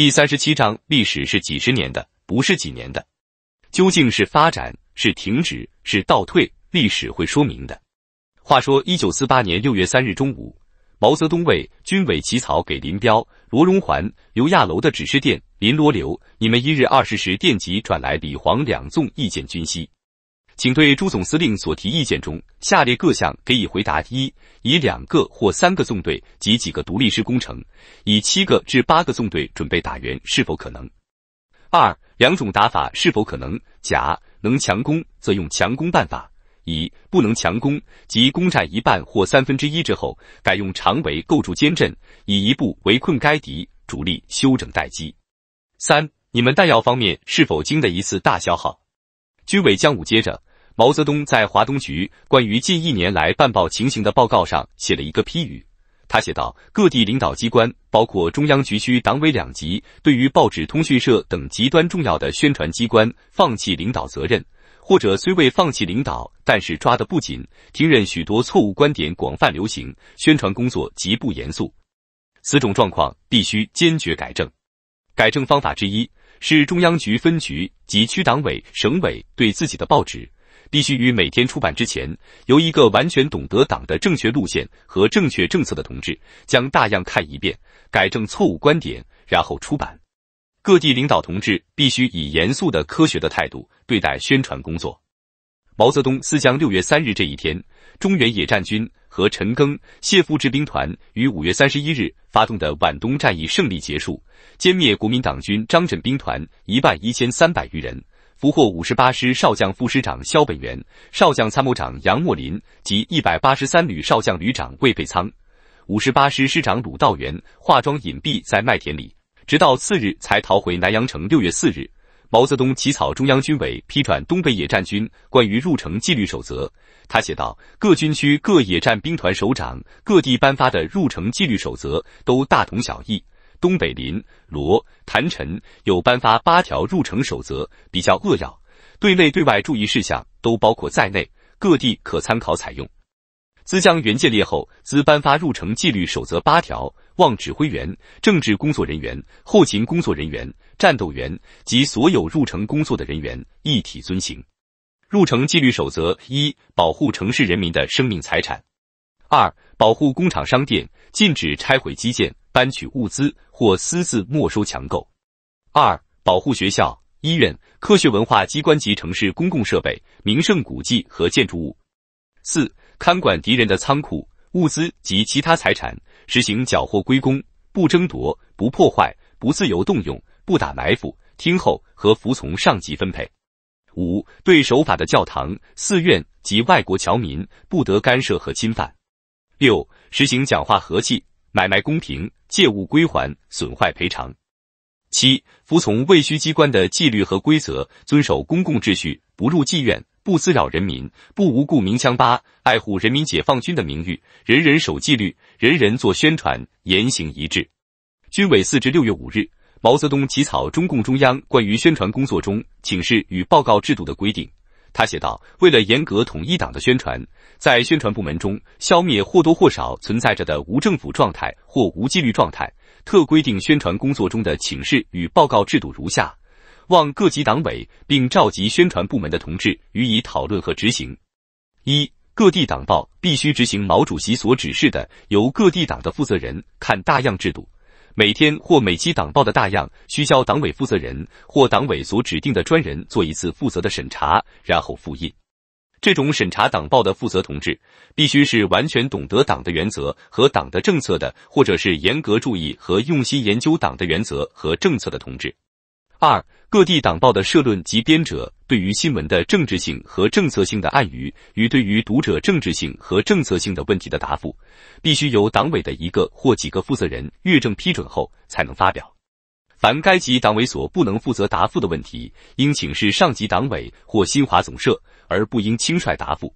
第三十七章，历史是几十年的，不是几年的。究竟是发展，是停止，是倒退，历史会说明的。话说，一九四八年六月三日中午，毛泽东为军委起草给林彪、罗荣桓、刘亚楼的指示电：林、罗、刘，你们一日二十时电急转来李、黄两纵意见军息。请对朱总司令所提意见中下列各项给予回答：一、以两个或三个纵队及几个独立师攻城，以七个至八个纵队准备打援是否可能？二、两种打法是否可能？甲能强攻则用强攻办法；乙不能强攻及攻占一半或三分之一之后，改用长围构筑坚阵，以一部围困该敌，主力休整待机。三、你们弹药方面是否经得一次大消耗？军委将武接着。毛泽东在华东局关于近一年来办报情形的报告上写了一个批语。他写道：各地领导机关，包括中央局、区党委两级，对于报纸、通讯社等极端重要的宣传机关，放弃领导责任，或者虽未放弃领导，但是抓得不紧，听任许多错误观点广泛流行，宣传工作极不严肃。此种状况必须坚决改正。改正方法之一是中央局、分局及区党委、省委对自己的报纸。必须于每天出版之前，由一个完全懂得党的正确路线和正确政策的同志将大样看一遍，改正错误观点，然后出版。各地领导同志必须以严肃的科学的态度对待宣传工作。毛泽东思将六月三日这一天，中原野战军和陈赓、谢富治兵团于五月三十一日发动的皖东战役胜利结束，歼灭国民党军张震兵团一万一千三百余人。俘获五十八师少将副师长肖本元、少将参谋长杨墨林及一百八十三旅少将旅长魏备仓。五十八师师长鲁道源化妆隐蔽在麦田里，直到次日才逃回南阳城。六月四日，毛泽东起草中央军委批转东北野战军关于入城纪律守则。他写道：各军区各野战兵团首长各地颁发的入城纪律守则都大同小异。东北林罗谭陈有颁发八条入城守则，比较扼要，对内对外注意事项都包括在内，各地可参考采用。兹将原建立后，兹颁发入城纪律守则八条，望指挥员、政治工作人员、后勤工作人员、战斗员及所有入城工作的人员一体遵行。入城纪律守则一：保护城市人民的生命财产。二、保护工厂、商店，禁止拆毁基建、搬取物资或私自没收、强购；二、保护学校、医院、科学文化机关及城市公共设备、名胜古迹和建筑物；四、看管敌人的仓库、物资及其他财产，实行缴获归公，不争夺、不破坏、不自由动用、不打埋伏，听候和服从上级分配；五、对守法的教堂、寺院及外国侨民，不得干涉和侵犯。六、实行讲话和气，买卖公平，借物归还，损坏赔偿。七、服从卫需机关的纪律和规则，遵守公共秩序，不入妓院，不滋扰人民，不无故鸣枪巴，爱护人民解放军的名誉，人人守纪律，人人做宣传，言行一致。军委四至六月五日，毛泽东起草中共中央关于宣传工作中请示与报告制度的规定。他写道：“为了严格统一党的宣传，在宣传部门中消灭或多或少存在着的无政府状态或无纪律状态，特规定宣传工作中的请示与报告制度如下，望各级党委并召集宣传部门的同志予以讨论和执行。一、各地党报必须执行毛主席所指示的由各地党的负责人看大样制度。”每天或每期党报的大样，需交党委负责人或党委所指定的专人做一次负责的审查，然后复印。这种审查党报的负责同志，必须是完全懂得党的原则和党的政策的，或者是严格注意和用心研究党的原则和政策的同志。二各地党报的社论及编者对于新闻的政治性和政策性的暗语，与对于读者政治性和政策性的问题的答复，必须由党委的一个或几个负责人阅证批准后才能发表。凡该级党委所不能负责答复的问题，应请示上级党委或新华总社，而不应轻率答复。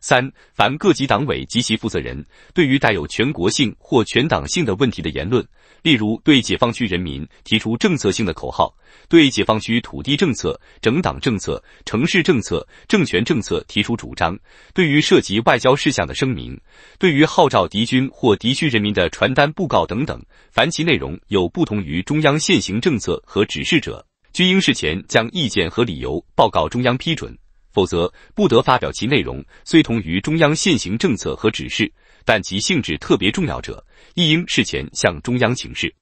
三，凡各级党委及其负责人对于带有全国性或全党性的问题的言论，例如对解放区人民提出政策性的口号，对解放区土地政策、整党政策、城市政策、政权政策提出主张，对于涉及外交事项的声明，对于号召敌军或敌区人民的传单布告等等，凡其内容有不同于中央现行政策和指示者，均应事前将意见和理由报告中央批准。否则，不得发表其内容。虽同于中央现行政策和指示，但其性质特别重要者，亦应事前向中央请示。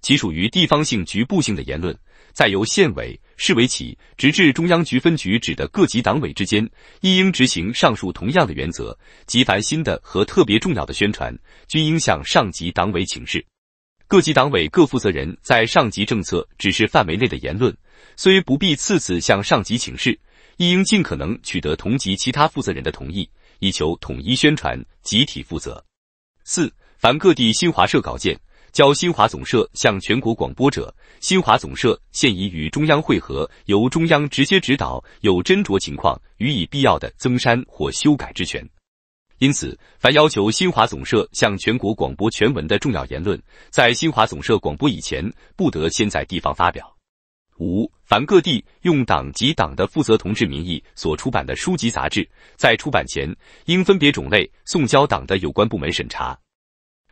其属于地方性、局部性的言论，在由县委、市委起，直至中央局、分局指的各级党委之间，亦应执行上述同样的原则。即凡新的和特别重要的宣传，均应向上级党委请示。各级党委各负责人在上级政策指示范围内的言论，虽不必次次向上级请示。应尽可能取得同级其他负责人的同意，以求统一宣传，集体负责。四，凡各地新华社稿件，交新华总社向全国广播者，新华总社现已与中央汇合，由中央直接指导，有斟酌情况，予以必要的增删或修改之权。因此，凡要求新华总社向全国广播全文的重要言论，在新华总社广播以前，不得先在地方发表。五，凡各地用党及党的负责同志名义所出版的书籍、杂志，在出版前应分别种类送交党的有关部门审查。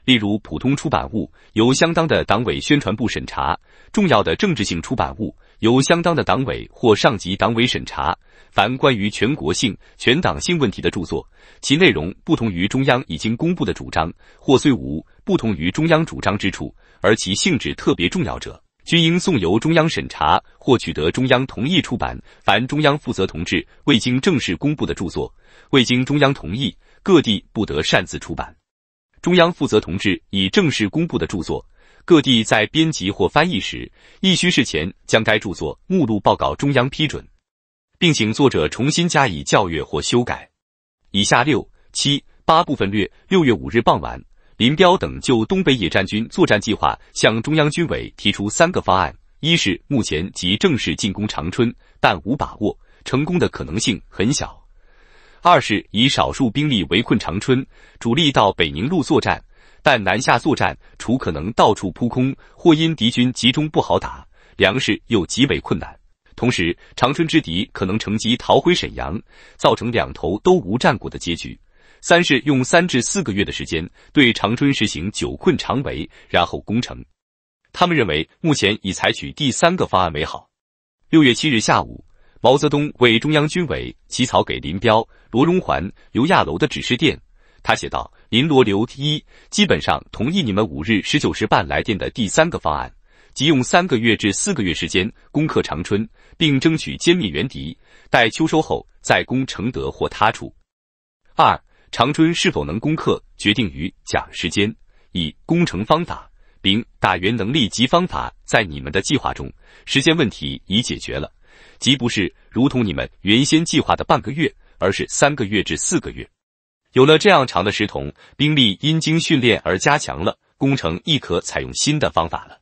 例如，普通出版物由相当的党委宣传部审查；重要的政治性出版物由相当的党委或上级党委审查。凡关于全国性、全党性问题的著作，其内容不同于中央已经公布的主张，或虽无不同于中央主张之处，而其性质特别重要者。均应送由中央审查或取得中央同意出版。凡中央负责同志未经正式公布的著作，未经中央同意，各地不得擅自出版。中央负责同志已正式公布的著作，各地在编辑或翻译时，亦需事前将该著作目录报告中央批准，并请作者重新加以校阅或修改。以下六七八部分略。六月五日傍晚。林彪等就东北野战军作战计划向中央军委提出三个方案：一是目前即正式进攻长春，但无把握成功的可能性很小；二是以少数兵力围困长春，主力到北宁路作战，但南下作战，除可能到处扑空，或因敌军集中不好打，粮食又极为困难；同时，长春之敌可能乘机逃回沈阳，造成两头都无战果的结局。三是用三至四个月的时间对长春实行久困长围，然后攻城。他们认为目前已采取第三个方案为好。六月七日下午，毛泽东为中央军委起草给林彪、罗荣桓、刘亚楼的指示电，他写道：林、罗、刘一基本上同意你们五日十九时半来电的第三个方案，即用三个月至四个月时间攻克长春，并争取歼灭原敌，待秋收后再攻承德或他处。二。长春是否能攻克，决定于甲时间、乙工程方法、丙打援能力及方法，在你们的计划中，时间问题已解决了，即不是如同你们原先计划的半个月，而是三个月至四个月。有了这样长的时同，兵力因经训练而加强了，工程亦可采用新的方法了。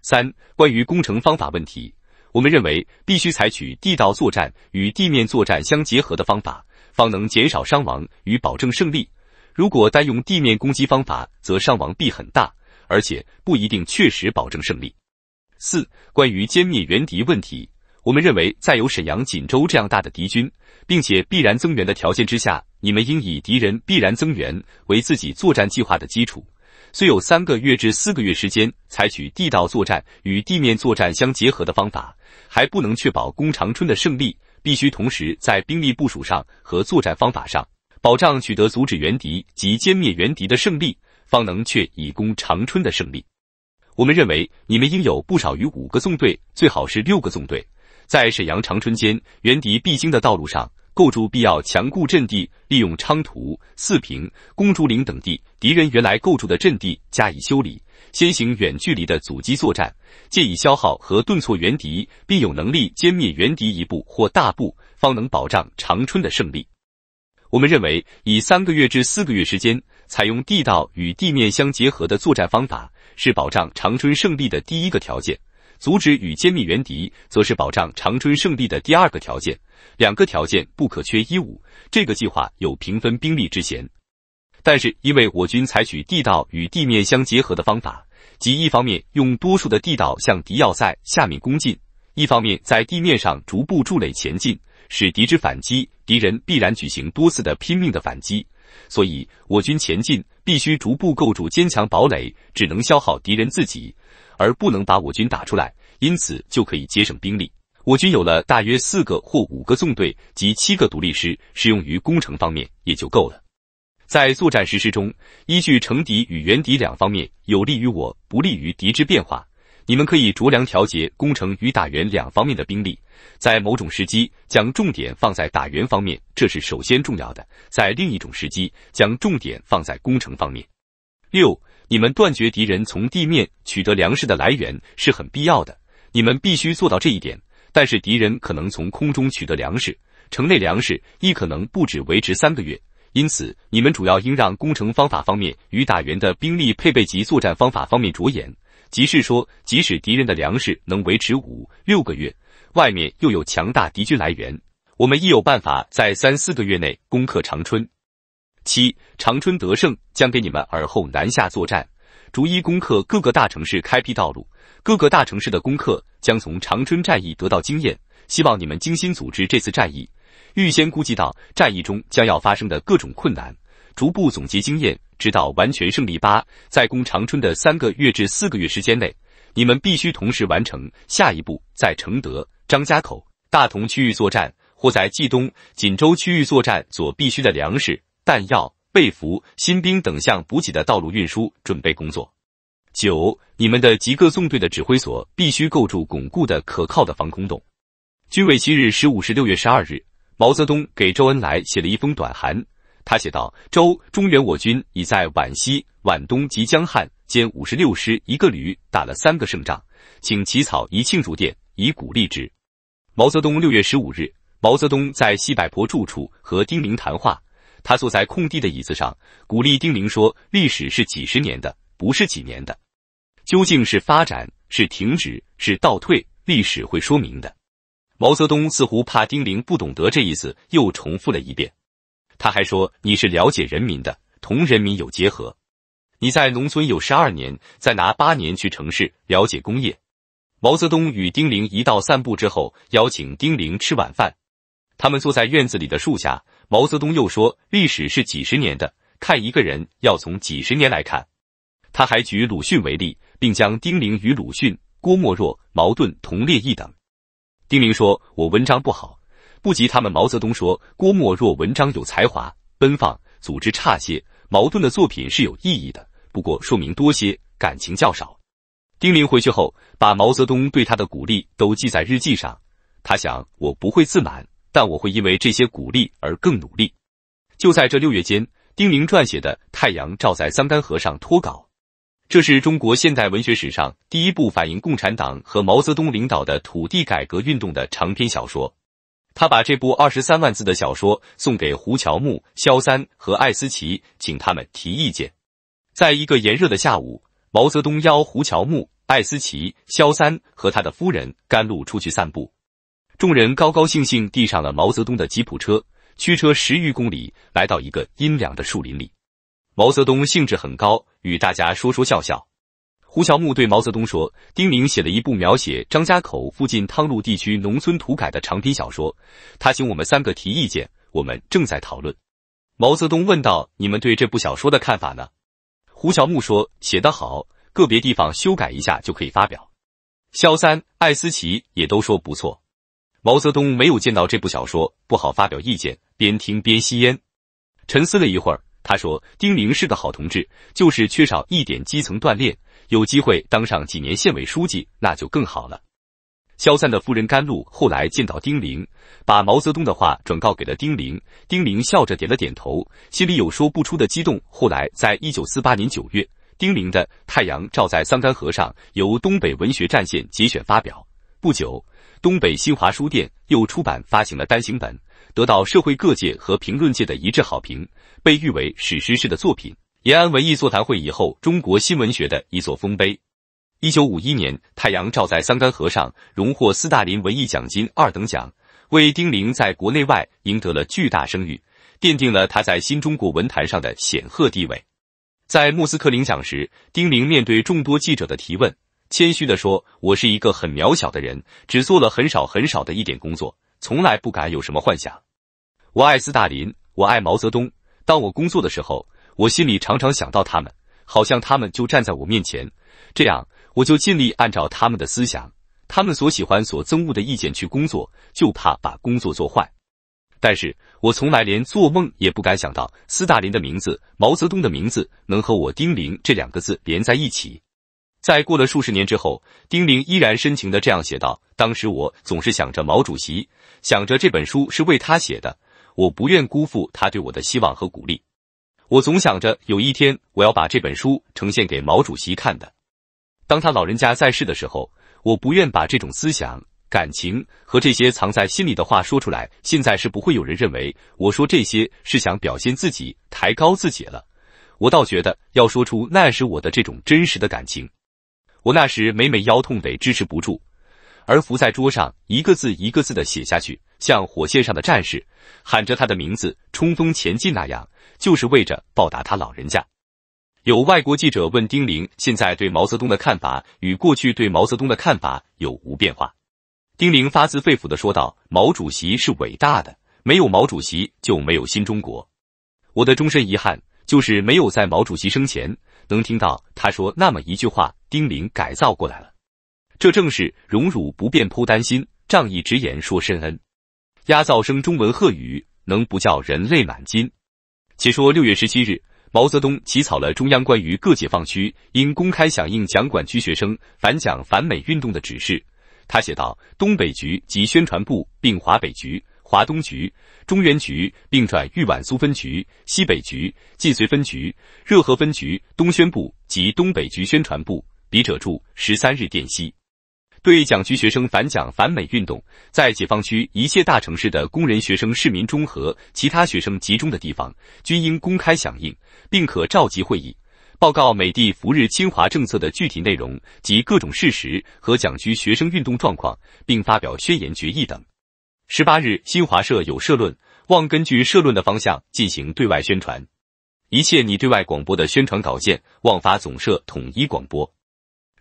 三、关于工程方法问题，我们认为必须采取地道作战与地面作战相结合的方法。方能减少伤亡与保证胜利。如果单用地面攻击方法，则伤亡必很大，而且不一定确实保证胜利。四、关于歼灭原敌问题，我们认为，在有沈阳、锦州这样大的敌军，并且必然增援的条件之下，你们应以敌人必然增援为自己作战计划的基础。虽有三个月至四个月时间，采取地道作战与地面作战相结合的方法，还不能确保攻长春的胜利。必须同时在兵力部署上和作战方法上，保障取得阻止援敌及歼灭援敌的胜利，方能确以攻长春的胜利。我们认为，你们应有不少于五个纵队，最好是六个纵队，在沈阳、长春间援敌必经的道路上，构筑必要强固阵地，利用昌图、四平、公主岭等地敌人原来构筑的阵地加以修理。先行远距离的阻击作战，借以消耗和顿挫原敌，并有能力歼灭原敌一部或大部，方能保障长春的胜利。我们认为，以三个月至四个月时间，采用地道与地面相结合的作战方法，是保障长春胜利的第一个条件；阻止与歼灭原敌，则是保障长春胜利的第二个条件。两个条件不可缺一。五，这个计划有平分兵力之嫌。但是，因为我军采取地道与地面相结合的方法，即一方面用多数的地道向敌要塞下面攻进，一方面在地面上逐步筑垒前进，使敌之反击，敌人必然举行多次的拼命的反击，所以我军前进必须逐步构筑坚强堡垒，只能消耗敌人自己，而不能把我军打出来，因此就可以节省兵力。我军有了大约四个或五个纵队及七个独立师，适用于攻城方面也就够了。在作战实施中，依据城敌与援敌两方面有利于我不利于敌之变化，你们可以酌量调节攻城与打援两方面的兵力，在某种时机将重点放在打援方面，这是首先重要的；在另一种时机将重点放在攻城方面。六，你们断绝敌人从地面取得粮食的来源是很必要的，你们必须做到这一点。但是敌人可能从空中取得粮食，城内粮食亦可能不止维持三个月。因此，你们主要应让工程方法方面与打援的兵力配备及作战方法方面着眼。即是说，即使敌人的粮食能维持五六个月，外面又有强大敌军来源，我们亦有办法在三四个月内攻克长春。七，长春得胜将给你们耳后南下作战，逐一攻克各个大城市，开辟道路。各个大城市的攻克将从长春战役得到经验，希望你们精心组织这次战役。预先估计到战役中将要发生的各种困难，逐步总结经验，直到完全胜利。八，在攻长春的三个月至四个月时间内，你们必须同时完成下一步在承德、张家口、大同区域作战或在冀东、锦州区域作战所必需的粮食、弹药、被服、新兵等项补给的道路运输准备工作。九，你们的极各纵队的指挥所必须构筑巩固的、可靠的防空洞。军委七日十五时，六月十二日。毛泽东给周恩来写了一封短函，他写道：“周，中原我军已在皖西、皖东及江汉兼五十六师一个旅打了三个胜仗，请起草一庆祝电，以鼓励之。”毛泽东六月十五日，毛泽东在西柏坡住处和丁玲谈话，他坐在空地的椅子上，鼓励丁玲说：“历史是几十年的，不是几年的，究竟是发展，是停止，是倒退，历史会说明的。”毛泽东似乎怕丁玲不懂得这意思，又重复了一遍。他还说：“你是了解人民的，同人民有结合。你在农村有十二年，再拿八年去城市了解工业。”毛泽东与丁玲一道散步之后，邀请丁玲吃晚饭。他们坐在院子里的树下，毛泽东又说：“历史是几十年的，看一个人要从几十年来看。”他还举鲁迅为例，并将丁玲与鲁迅、郭沫若、茅盾同列一等。丁玲说：“我文章不好，不及他们。”毛泽东说：“郭沫若文章有才华，奔放，组织差些。矛盾的作品是有意义的，不过说明多些，感情较少。”丁玲回去后，把毛泽东对他的鼓励都记在日记上。他想：“我不会自满，但我会因为这些鼓励而更努力。”就在这六月间，丁玲撰写的《太阳照在桑干河上》脱稿。这是中国现代文学史上第一部反映共产党和毛泽东领导的土地改革运动的长篇小说。他把这部二十三万字的小说送给胡乔木、萧三和艾思奇，请他们提意见。在一个炎热的下午，毛泽东邀胡乔木、艾思奇、萧三和他的夫人甘露出去散步。众人高高兴兴地上了毛泽东的吉普车，驱车十余公里，来到一个阴凉的树林里。毛泽东兴致很高，与大家说说笑笑。胡乔木对毛泽东说：“丁玲写了一部描写张家口附近汤路地区农村土改的长篇小说，他请我们三个提意见，我们正在讨论。”毛泽东问道：“你们对这部小说的看法呢？”胡乔木说：“写得好，个别地方修改一下就可以发表。”肖三、艾思奇也都说不错。毛泽东没有见到这部小说，不好发表意见，边听边吸烟，沉思了一会儿。他说：“丁玲是个好同志，就是缺少一点基层锻炼，有机会当上几年县委书记，那就更好了。”肖三的夫人甘露后来见到丁玲，把毛泽东的话转告给了丁玲，丁玲笑着点了点头，心里有说不出的激动。后来，在一九四八年九月，丁玲的《太阳照在桑干河上》由东北文学战线节选发表。不久，东北新华书店又出版发行了单行本，得到社会各界和评论界的一致好评，被誉为史诗式的作品，《延安文艺座谈会以后中国新文学的一座丰碑》。一九五一年，《太阳照在桑干河上》荣获斯大林文艺奖金二等奖，为丁玲在国内外赢得了巨大声誉，奠定了她在新中国文坛上的显赫地位。在莫斯科领奖时，丁玲面对众多记者的提问。谦虚的说，我是一个很渺小的人，只做了很少很少的一点工作，从来不敢有什么幻想。我爱斯大林，我爱毛泽东。当我工作的时候，我心里常常想到他们，好像他们就站在我面前。这样，我就尽力按照他们的思想，他们所喜欢、所憎恶的意见去工作，就怕把工作做坏。但是我从来连做梦也不敢想到斯大林的名字、毛泽东的名字能和我丁玲这两个字连在一起。在过了数十年之后，丁玲依然深情地这样写道：“当时我总是想着毛主席，想着这本书是为他写的，我不愿辜负他对我的希望和鼓励。我总想着有一天我要把这本书呈现给毛主席看的。当他老人家在世的时候，我不愿把这种思想、感情和这些藏在心里的话说出来。现在是不会有人认为我说这些是想表现自己、抬高自己了。我倒觉得要说出那时我的这种真实的感情。”我那时每每腰痛得支持不住，而伏在桌上一个字一个字的写下去，像火线上的战士喊着他的名字冲锋前进那样，就是为着报答他老人家。有外国记者问丁玲：“现在对毛泽东的看法与过去对毛泽东的看法有无变化？”丁玲发自肺腑的说道：“毛主席是伟大的，没有毛主席就没有新中国。我的终身遗憾就是没有在毛主席生前能听到他说那么一句话。”丁玲改造过来了，这正是荣辱不变剖丹心，仗义直言说深恩。压噪声中文贺语能不叫人泪满襟？且说六月十七日，毛泽东起草了中央关于各解放区应公开响应蒋管区学生反蒋反美运动的指示。他写道：东北局及宣传部并华北局、华东局、中原局，并转豫皖苏分局、西北局、晋绥分局、热河分局、东宣部及东北局宣传部。笔者注：十三日电息，对蒋局学生反蒋反美运动，在解放区一切大城市的工人、学生、市民中和其他学生集中的地方，均应公开响应，并可召集会议，报告美帝扶日侵华政策的具体内容及各种事实和蒋局学生运动状况，并发表宣言决议等。十八日，新华社有社论，望根据社论的方向进行对外宣传。一切拟对外广播的宣传稿件，望发总社统一广播。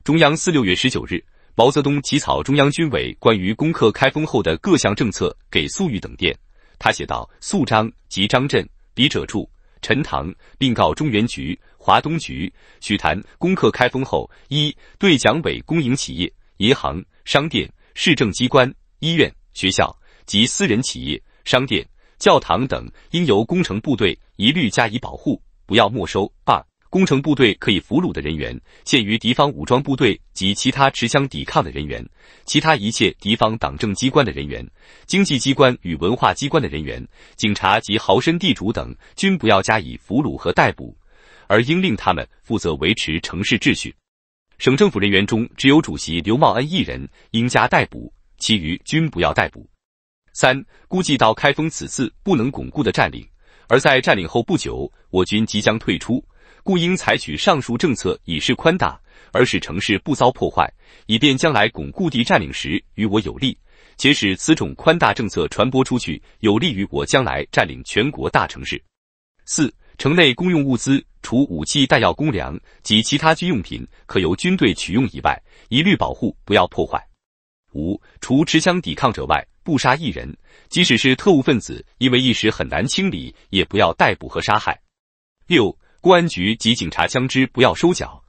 中央四六月十九日，毛泽东起草中央军委关于攻克开封后的各项政策给粟裕等电。他写道：“粟章及张震笔者注陈塘，并告中原局、华东局、许谭：攻克开封后，一、对蒋伟、公营企业、银行、商店、市政机关、医院、学校及私人企业、商店、教堂等，应由工程部队一律加以保护，不要没收。二。”工程部队可以俘虏的人员限于敌方武装部队及其他持枪抵抗的人员，其他一切敌方党政机关的人员、经济机关与文化机关的人员、警察及豪绅地主等，均不要加以俘虏和逮捕，而应令他们负责维持城市秩序。省政府人员中，只有主席刘茂恩一人应加逮捕，其余均不要逮捕。三、估计到开封此次不能巩固的占领，而在占领后不久，我军即将退出。故应采取上述政策，以示宽大，而使城市不遭破坏，以便将来巩固地占领时与我有利；且使此种宽大政策传播出去，有利于我将来占领全国大城市。四、城内公用物资，除武器、弹药、公粮及其他军用品可由军队取用以外，一律保护，不要破坏。五、除持枪抵抗者外，不杀一人；即使是特务分子，因为一时很难清理，也不要逮捕和杀害。六。公安局及警察枪支不要收缴，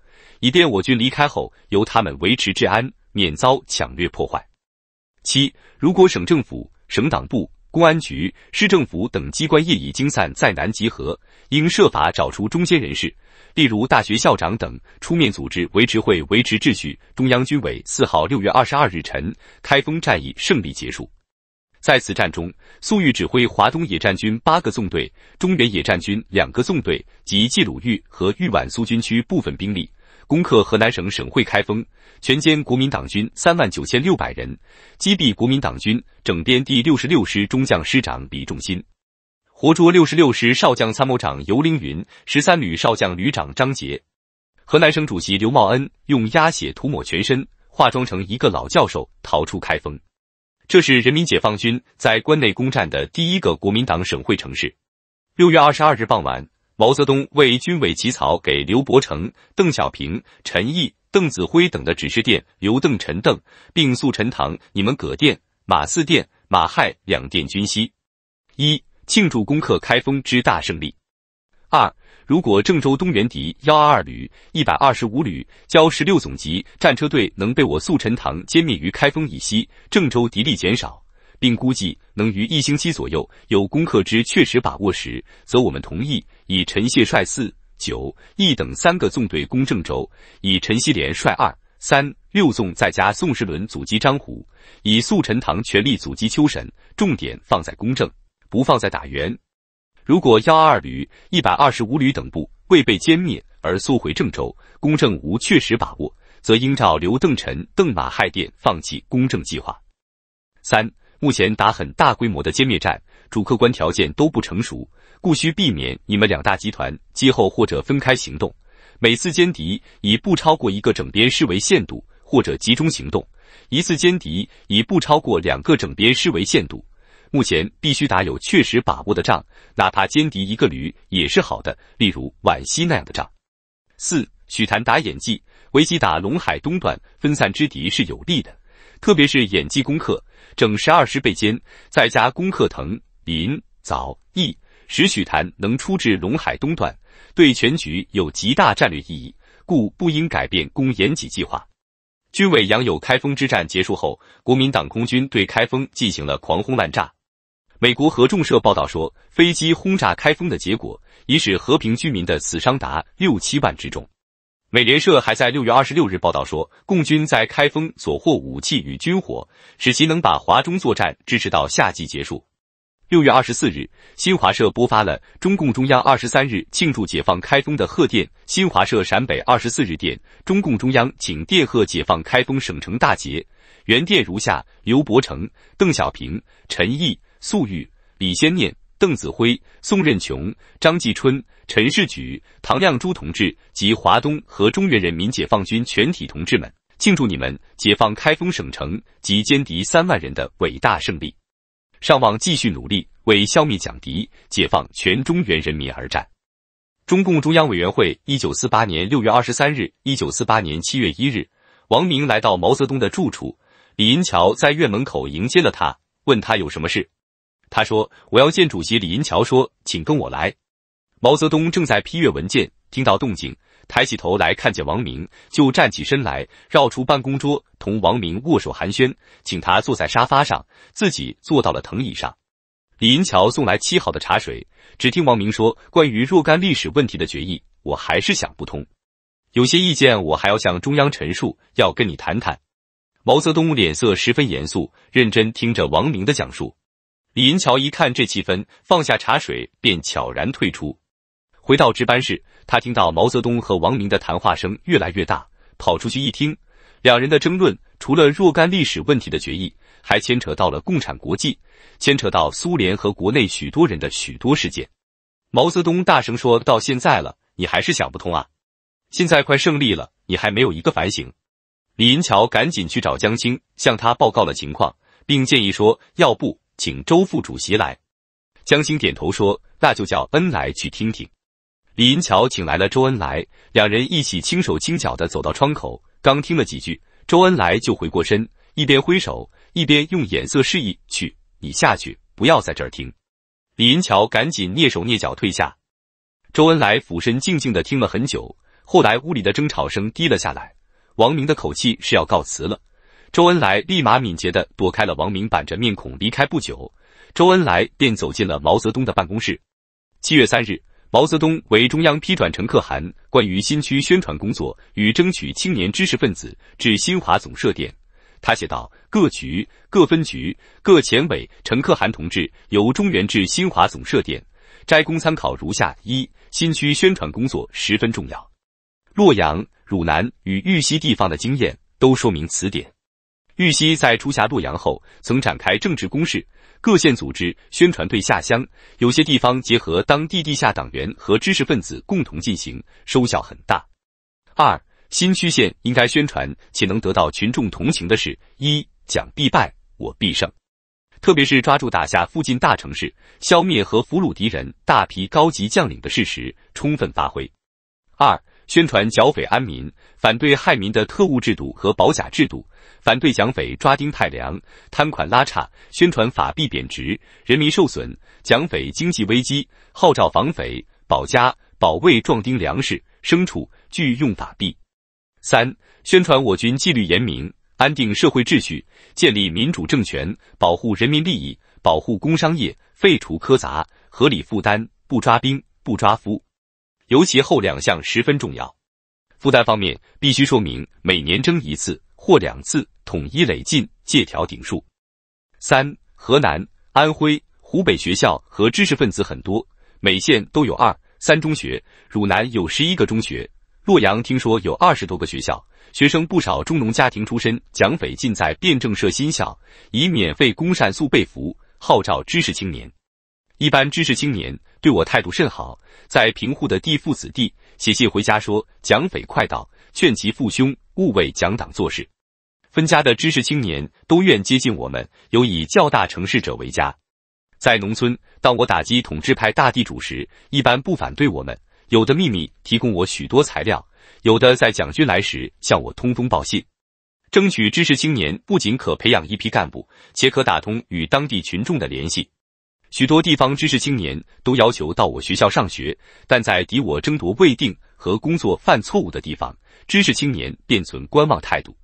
以便我军离开后由他们维持治安，免遭抢掠破坏。七，如果省政府、省党部、公安局、市政府等机关业已经散，再难集合，应设法找出中间人士，例如大学校长等，出面组织维持会，维持秩序。中央军委四号六月二十二日晨，开封战役胜利结束。在此战中，粟裕指挥华东野战军八个纵队、中原野战军两个纵队及冀鲁豫和豫皖苏军区部分兵力，攻克河南省省会开封，全歼国民党军三万九千六百人，击毙国民党军整编第六十六师中将师长李仲新，活捉六十六师少将参谋长尤凌云、十三旅少将旅长张杰。河南省主席刘茂恩用鸭血涂抹全身，化妆成一个老教授，逃出开封。这是人民解放军在关内攻占的第一个国民党省会城市。六月二十二日傍晚，毛泽东为军委起草给刘伯承、邓小平、陈毅、邓子恢等的指示电：刘、邓、陈、邓，并诉陈塘，你们葛店、马四店、马亥两店军息。一、庆祝攻克开封之大胜利。二。如果郑州东原敌幺二二旅、一百二十五旅、交十六总级战车队能被我宿陈塘歼灭于开封以西，郑州敌力减少，并估计能于一星期左右有攻克之确实把握时，则我们同意以陈谢率四九一等三个纵队攻郑州，以陈锡联率二三六纵再加宋时轮阻击张虎，以宿陈塘全力阻击邱沈，重点放在攻郑，不放在打援。如果幺二旅、一百二十五旅等部未被歼灭而缩回郑州，公正无确实把握，则应照刘邓陈邓马害电放弃公正计划。三、目前打很大规模的歼灭战，主客观条件都不成熟，故需避免你们两大集团今后或者分开行动。每次歼敌以不超过一个整编师为限度，或者集中行动，一次歼敌以不超过两个整编师为限度。目前必须打有确实把握的仗，哪怕歼敌一个旅也是好的。例如皖西那样的仗。四许谭打演技，围基打陇海东段，分散之敌是有利的，特别是演技攻克整十二师被歼，再加攻克藤、林枣易，使许谭能出至陇海东段，对全局有极大战略意义，故不应改变攻延吉计划。军委杨友开封之战结束后，国民党空军对开封进行了狂轰滥炸。美国合众社报道说，飞机轰炸开封的结果已使和平居民的死伤达六七万之众。美联社还在六月二十六日报道说，共军在开封所获武器与军火，使其能把华中作战支持到夏季结束。六月二十四日，新华社播发了中共中央二十三日庆祝解放开封的贺电。新华社陕北二十四日电，中共中央请电贺解放开封省城大捷，原电如下：刘伯承、邓小平、陈毅。粟裕、李先念、邓子恢、宋任穷、张继春、陈士举、唐亮、珠同志及华东和中原人民解放军全体同志们，庆祝你们解放开封省城及歼敌三万人的伟大胜利！上望继续努力，为消灭蒋敌、解放全中原人民而战。中共中央委员会，一九四八年六月二十三日，一九四八年七月一日，王明来到毛泽东的住处，李银桥在院门口迎接了他，问他有什么事。他说：“我要见主席。”李银桥说：“请跟我来。”毛泽东正在批阅文件，听到动静，抬起头来看见王明，就站起身来，绕出办公桌，同王明握手寒暄，请他坐在沙发上，自己坐到了藤椅上。李银桥送来沏好的茶水。只听王明说：“关于若干历史问题的决议，我还是想不通，有些意见我还要向中央陈述，要跟你谈谈。”毛泽东脸色十分严肃，认真听着王明的讲述。李银桥一看这气氛，放下茶水，便悄然退出。回到值班室，他听到毛泽东和王明的谈话声越来越大，跑出去一听，两人的争论除了若干历史问题的决议，还牵扯到了共产国际，牵扯到苏联和国内许多人的许多事件。毛泽东大声说：“到现在了，你还是想不通啊！现在快胜利了，你还没有一个反省。”李银桥赶紧去找江青，向他报告了情况，并建议说：“要不……”请周副主席来，江青点头说：“那就叫恩来去听听。”李银桥请来了周恩来，两人一起轻手轻脚的走到窗口，刚听了几句，周恩来就回过身，一边挥手，一边用眼色示意：“去，你下去，不要在这儿听。”李银桥赶紧蹑手蹑脚退下。周恩来俯身静静的听了很久，后来屋里的争吵声低了下来。王明的口气是要告辞了。周恩来立马敏捷地躲开了王明，板着面孔离开不久，周恩来便走进了毛泽东的办公室。七月三日，毛泽东为中央批转陈克寒关于新区宣传工作与争取青年知识分子至新华总社电。他写道：“各局、各分局、各前委，陈克寒同志由中原至新华总社电，摘公参考如下：一、新区宣传工作十分重要。洛阳、汝南与豫西地方的经验都说明此点。”玉溪在初下洛阳后，曾展开政治攻势，各县组织宣传队下乡，有些地方结合当地地下党员和知识分子共同进行，收效很大。二、新区县应该宣传且能得到群众同情的事：一、讲必败，我必胜；特别是抓住打下附近大城市、消灭和俘虏敌人大批高级将领的事实，充分发挥。二。宣传剿匪安民，反对害民的特务制度和保甲制度，反对蒋匪抓丁太良、贪款拉差；宣传法币贬值，人民受损，蒋匪经济危机；号召防匪保家，保卫壮丁粮食、牲畜，拒用法币。三、宣传我军纪律严明，安定社会秩序，建立民主政权，保护人民利益，保护工商业，废除苛杂，合理负担，不抓兵，不抓夫。尤其后两项十分重要。负担方面，必须说明每年征一次或两次，统一累进借条顶数。三，河南、安徽、湖北学校和知识分子很多，每县都有二三中学。汝南有十一个中学，洛阳听说有二十多个学校，学生不少，中农家庭出身。蒋匪尽在辩证社新校，以免费公膳素被服，号召知识青年。一般知识青年。对我态度甚好，在平户的地父子弟写信回家说，蒋匪快到，劝其父兄勿为蒋党做事。分家的知识青年都愿接近我们，尤以较大城市者为佳。在农村，当我打击统治派大地主时，一般不反对我们，有的秘密提供我许多材料，有的在蒋军来时向我通风报信。争取知识青年，不仅可培养一批干部，且可打通与当地群众的联系。许多地方知识青年都要求到我学校上学，但在敌我争夺未定和工作犯错误的地方，知识青年便存观望态度。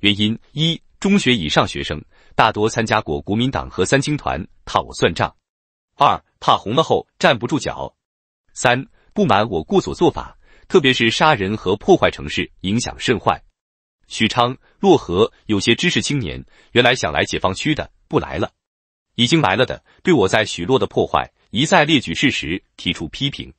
原因一：中学以上学生大多参加过国民党和三青团，怕我算账；二：怕红了后站不住脚；三：不满我过所做法，特别是杀人和破坏城市，影响甚坏。许昌、漯河有些知识青年原来想来解放区的，不来了。已经来了的，对我在许诺的破坏一再列举事实，提出批评。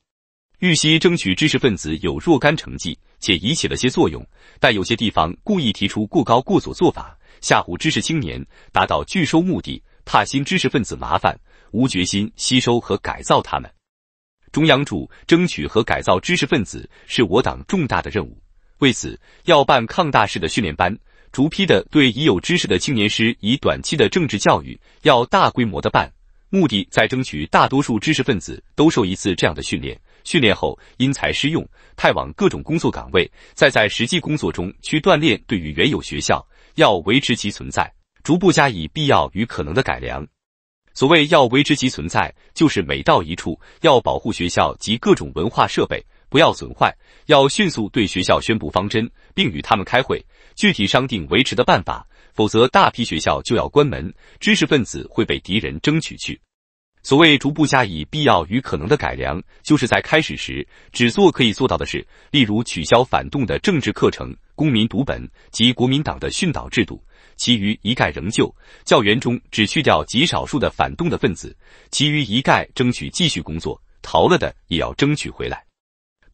玉溪争取知识分子有若干成绩，且已起了些作用，但有些地方故意提出过高过左做法，吓唬知识青年，达到拒收目的，怕新知识分子麻烦，无决心吸收和改造他们。中央主争取和改造知识分子是我党重大的任务，为此要办抗大式的训练班。逐批的对已有知识的青年师，以短期的政治教育，要大规模的办，目的在争取大多数知识分子都受一次这样的训练。训练后因材施用，派往各种工作岗位，再在实际工作中去锻炼。对于原有学校，要维持其存在，逐步加以必要与可能的改良。所谓要维持其存在，就是每到一处要保护学校及各种文化设备。不要损坏，要迅速对学校宣布方针，并与他们开会，具体商定维持的办法。否则，大批学校就要关门，知识分子会被敌人争取去。所谓逐步加以必要与可能的改良，就是在开始时只做可以做到的事，例如取消反动的政治课程、公民读本及国民党的训导制度，其余一概仍旧。教员中只去掉极少数的反动的分子，其余一概争取继续工作，逃了的也要争取回来。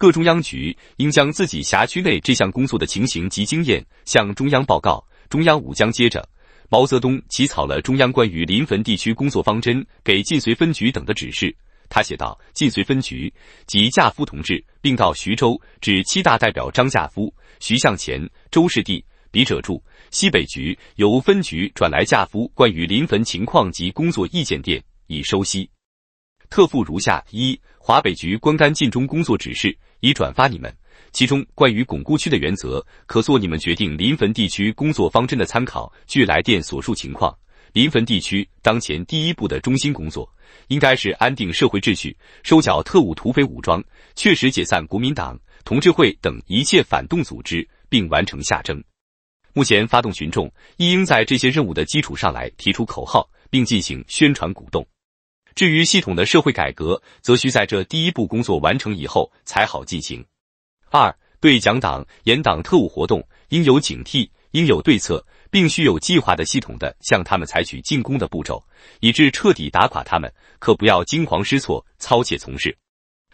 各中央局应将自己辖区内这项工作的情形及经验向中央报告。中央五将接着毛泽东起草了中央关于临汾地区工作方针给晋绥分局等的指示。他写道：“晋绥分局及稼夫同志，并到徐州指七大代表张稼夫、徐向前、周世第。笔者注：西北局由分局转来稼夫关于临汾情况及工作意见电，已收悉。特附如下：一、华北局关干晋中工作指示。”已转发你们。其中关于巩固区的原则，可作你们决定临汾地区工作方针的参考。据来电所述情况，临汾地区当前第一步的中心工作，应该是安定社会秩序，收缴特务、土匪武装，确实解散国民党、同志会等一切反动组织，并完成下征。目前发动群众，亦应在这些任务的基础上来提出口号，并进行宣传鼓动。至于系统的社会改革，则需在这第一步工作完成以后才好进行。二对讲党、严党、特务活动，应有警惕，应有对策，并须有计划的、系统的向他们采取进攻的步骤，以致彻底打垮他们。可不要惊慌失措，操切从事。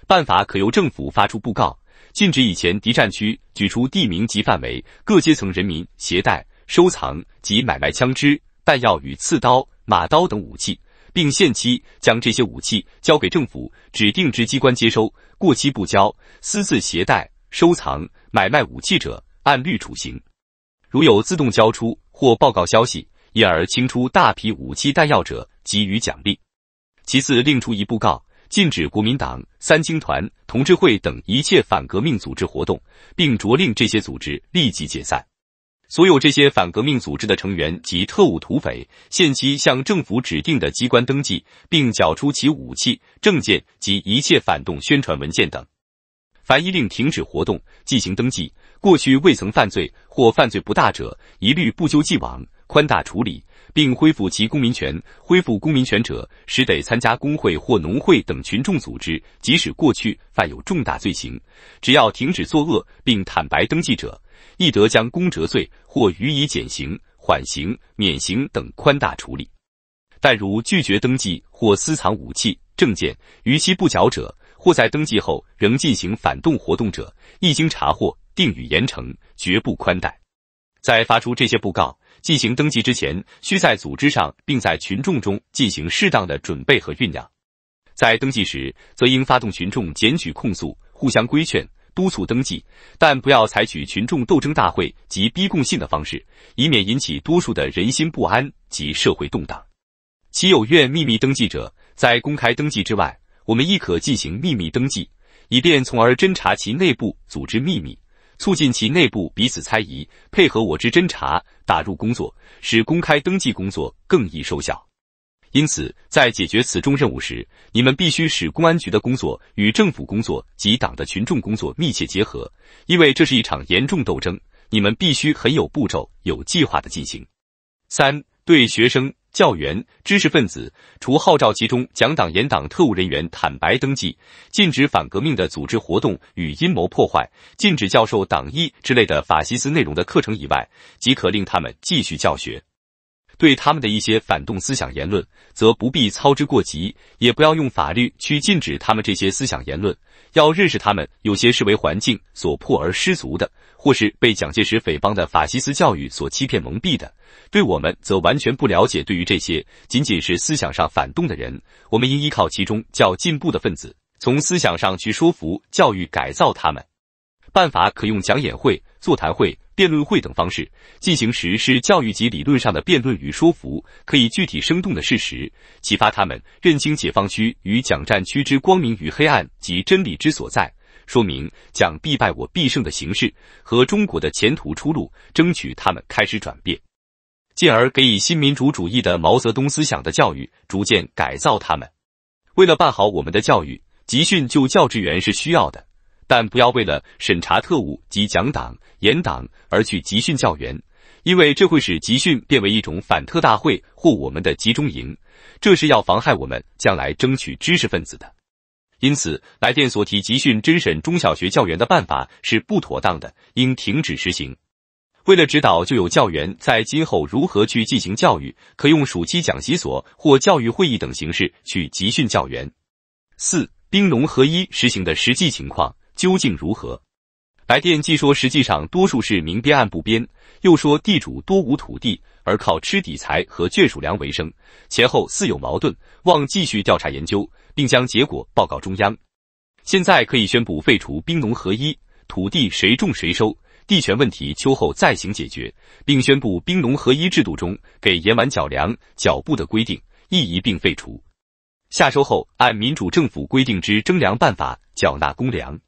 办法可由政府发出布告，禁止以前敌占区举出地名及范围，各阶层人民携带、收藏及买卖枪支、弹药与刺刀、马刀等武器。并限期将这些武器交给政府指定之机关接收，过期不交、私自携带、收藏、买卖武器者，按律处刑；如有自动交出或报告消息，因而清出大批武器弹药者，给予奖励。其次，另出一布告，禁止国民党、三青团、同志会等一切反革命组织活动，并着令这些组织立即解散。所有这些反革命组织的成员及特务、土匪，限期向政府指定的机关登记，并缴出其武器、证件及一切反动宣传文件等。凡依令停止活动、进行登记，过去未曾犯罪或犯罪不大者，一律不究既往，宽大处理，并恢复其公民权。恢复公民权者，使得参加工会或农会等群众组织。即使过去犯有重大罪行，只要停止作恶并坦白登记者。亦得将功折罪，或予以减刑、缓刑、免刑等宽大处理，但如拒绝登记或私藏武器、证件，逾期不缴者，或在登记后仍进行反动活动者，一经查获，定予严惩，绝不宽待。在发出这些布告进行登记之前，需在组织上并在群众中进行适当的准备和酝酿。在登记时，则应发动群众检举控诉，互相规劝。督促登记，但不要采取群众斗争大会及逼供信的方式，以免引起多数的人心不安及社会动荡。其有愿秘密登记者，在公开登记之外，我们亦可进行秘密登记，以便从而侦查其内部组织秘密，促进其内部彼此猜疑，配合我之侦查打入工作，使公开登记工作更易收效。因此，在解决此中任务时，你们必须使公安局的工作与政府工作及党的群众工作密切结合，因为这是一场严重斗争，你们必须很有步骤、有计划的进行。三、对学生、教员、知识分子，除号召集中讲党、严党、特务人员坦白登记，禁止反革命的组织活动与阴谋破坏，禁止教授党义之类的法西斯内容的课程以外，即可令他们继续教学。对他们的一些反动思想言论，则不必操之过急，也不要用法律去禁止他们这些思想言论。要认识他们有些是为环境所迫而失足的，或是被蒋介石匪帮的法西斯教育所欺骗蒙蔽的。对我们则完全不了解。对于这些仅仅是思想上反动的人，我们应依靠其中较进步的分子，从思想上去说服、教育、改造他们。办法可用讲演会。座谈会、辩论会等方式进行时，是教育及理论上的辩论与说服，可以具体生动的事实，启发他们认清解放区与蒋战区之光明与黑暗及真理之所在，说明蒋必败我必胜的形势和中国的前途出路，争取他们开始转变，进而给以新民主主义的毛泽东思想的教育，逐渐改造他们。为了办好我们的教育集训，就教职员是需要的。但不要为了审查特务及讲党严党而去集训教员，因为这会使集训变为一种反特大会或我们的集中营，这是要妨害我们将来争取知识分子的。因此，来电所提集训甄审中小学教员的办法是不妥当的，应停止实行。为了指导就有教员在今后如何去进行教育，可用暑期讲习所或教育会议等形式去集训教员。四兵农合一实行的实际情况。究竟如何？白电既说实际上多数是明编暗不编，又说地主多无土地，而靠吃底财和眷属粮为生，前后似有矛盾，望继续调查研究，并将结果报告中央。现在可以宣布废除兵农合一，土地谁种谁收，地权问题秋后再行解决，并宣布兵农合一制度中给延完缴粮缴布的规定亦一并废除。下收后按民主政府规定之征粮办法缴纳公粮。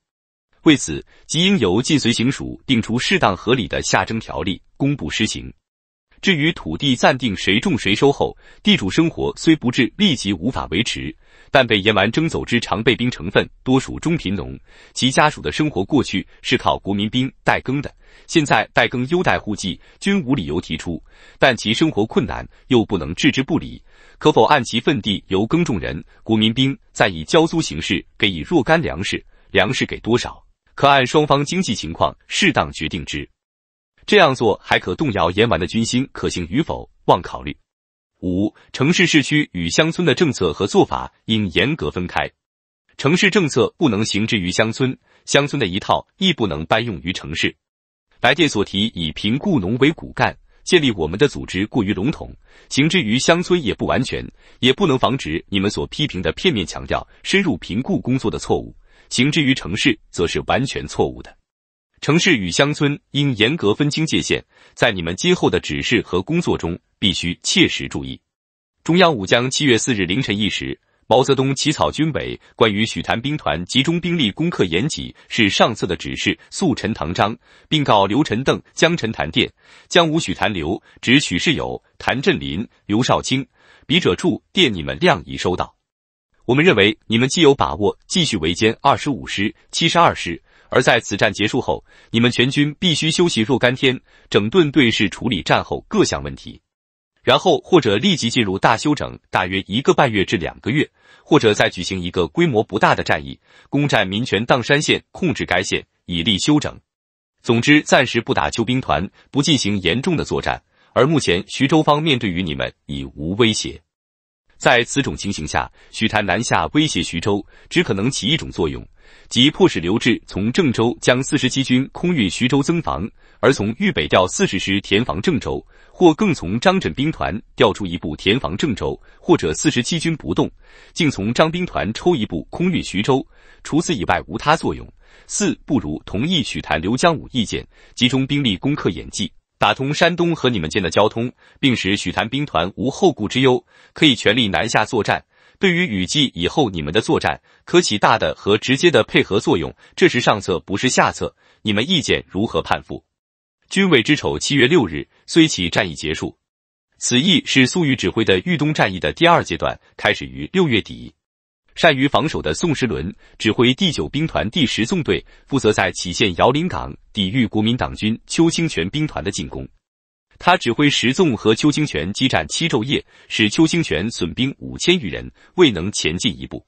为此，即应由晋绥行署定出适当合理的下征条例，公布施行。至于土地暂定谁种谁收后，地主生活虽不至立即无法维持，但被延完征走之常备兵成分多属中贫农，其家属的生活过去是靠国民兵代耕的，现在代耕优待户籍均无理由提出，但其生活困难又不能置之不理，可否按其份地由耕种人国民兵再以交租形式给以若干粮食？粮食给多少？可按双方经济情况适当决定之，这样做还可动摇阎完的军心，可行与否，望考虑。五、城市市区与乡村的政策和做法应严格分开，城市政策不能行之于乡村，乡村的一套亦不能搬用于城市。来电所提以贫雇农为骨干建立我们的组织过于笼统，行之于乡村也不完全，也不能防止你们所批评的片面强调深入评估工作的错误。行之于城市，则是完全错误的。城市与乡村应严格分清界限，在你们今后的指示和工作中，必须切实注意。中央五江七月四日凌晨一时，毛泽东起草军委关于许谭兵团集中兵力攻克延吉是上策的指示，速陈唐章，并告刘陈邓江陈谭电，江吴许谭刘指许世友谭震林刘少清。笔者注：电你们量已收到。我们认为你们既有把握继续围歼二十五师、七十二师，而在此战结束后，你们全军必须休息若干天，整顿队势，处理战后各项问题，然后或者立即进入大休整，大约一个半月至两个月，或者再举行一个规模不大的战役，攻占民权、砀山县，控制该县，以利休整。总之，暂时不打救兵团，不进行严重的作战。而目前徐州方面对于你们已无威胁。在此种情形下，许谭南下威胁徐州，只可能起一种作用，即迫使刘志从郑州将四十七军空运徐州增防，而从豫北调四十师填防郑州，或更从张震兵团调出一部填防郑州，或者四十七军不动，竟从张兵团抽一部空运徐州。除此以外，无他作用。四不如同意许谭刘江武意见，集中兵力攻克兖济。打通山东和你们间的交通，并使许谭兵团无后顾之忧，可以全力南下作战。对于雨季以后你们的作战，可起大的和直接的配合作用。这是上策，不是下策。你们意见如何？判复？军委之丑，七月六日，虽起战役结束。此役是粟裕指挥的豫东战役的第二阶段，开始于六月底。善于防守的宋时轮指挥第九兵团第十纵队，负责在杞县姚林港抵御国民党军邱清泉兵团的进攻。他指挥十纵和邱清泉激战七昼夜，使邱清泉损兵五千余人，未能前进一步。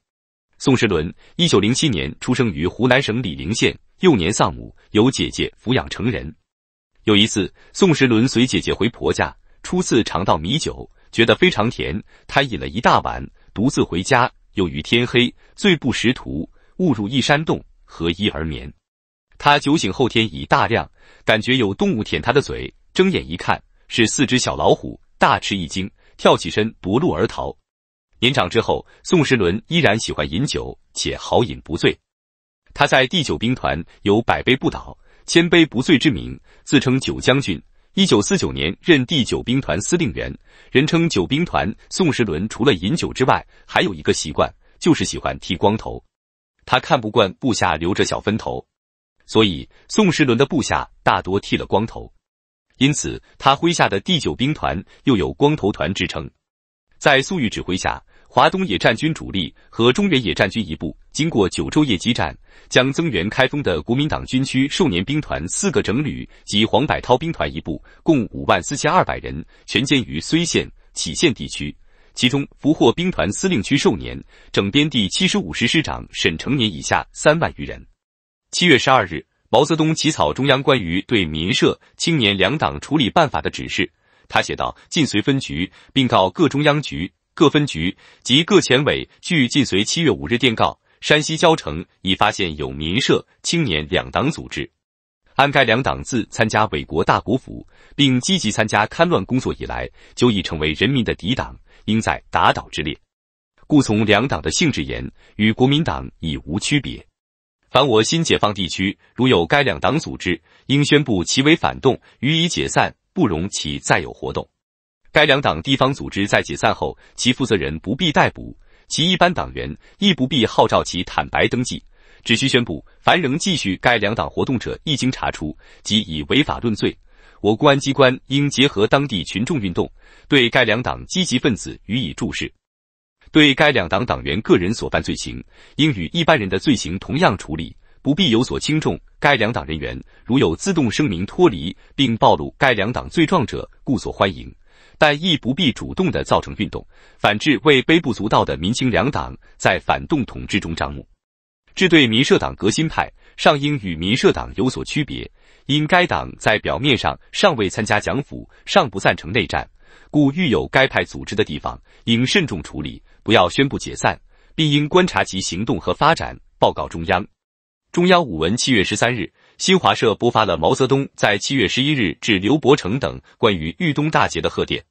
宋时轮一九零七年出生于湖南省醴陵县，幼年丧母，由姐姐抚养成人。有一次，宋时轮随姐姐回婆家，初次尝到米酒，觉得非常甜，他饮了一大碗，独自回家。又于天黑，醉不识途，误入一山洞，合衣而眠。他酒醒后，天已大亮，感觉有动物舔他的嘴，睁眼一看，是四只小老虎，大吃一惊，跳起身夺路而逃。年长之后，宋时轮依然喜欢饮酒，且好饮不醉。他在第九兵团有百杯不倒、千杯不醉之名，自称九将军。一九四九年，任第九兵团司令员，人称“九兵团”。宋时轮除了饮酒之外，还有一个习惯，就是喜欢剃光头。他看不惯部下留着小分头，所以宋时轮的部下大多剃了光头，因此他麾下的第九兵团又有“光头团”之称。在粟裕指挥下。华东野战军主力和中原野战军一部经过九昼夜激战，将增援开封的国民党军区寿年兵团四个整旅及黄百韬兵团一部，共五万四千二百人全歼于睢县、杞县地区，其中俘获兵团司令区寿年整编第七十五师师长沈成年以下三万余人。七月十二日，毛泽东起草中央关于对民社、青年两党处理办法的指示，他写道：“晋绥分局，并告各中央局。”各分局及各前委，据晋绥七月五日电告，山西交城已发现有民社青年两党组织。按该两党自参加伪国大国府，并积极参加戡乱工作以来，就已成为人民的敌党，应在打倒之列。故从两党的性质言，与国民党已无区别。凡我新解放地区如有该两党组织，应宣布其为反动，予以解散，不容其再有活动。该两党地方组织在解散后，其负责人不必逮捕，其一般党员亦不必号召其坦白登记，只需宣布，凡仍继续该两党活动者，一经查出，即以违法论罪。我公安机关应结合当地群众运动，对该两党积极分子予以注视。对该两党党员个人所犯罪行，应与一般人的罪行同样处理，不必有所轻重。该两党人员如有自动声明脱离并暴露该两党罪状者，故所欢迎。但亦不必主动的造成运动，反制为微不足道的民青两党在反动统治中张目。至对民社党革新派，尚应与民社党有所区别，因该党在表面上尚未参加蒋府，尚不赞成内战，故遇有该派组织的地方，应慎重处理，不要宣布解散，并应观察其行动和发展，报告中央。中央武文七月十三日。新华社播发了毛泽东在七月十一日至刘伯承等关于豫东大捷的贺电。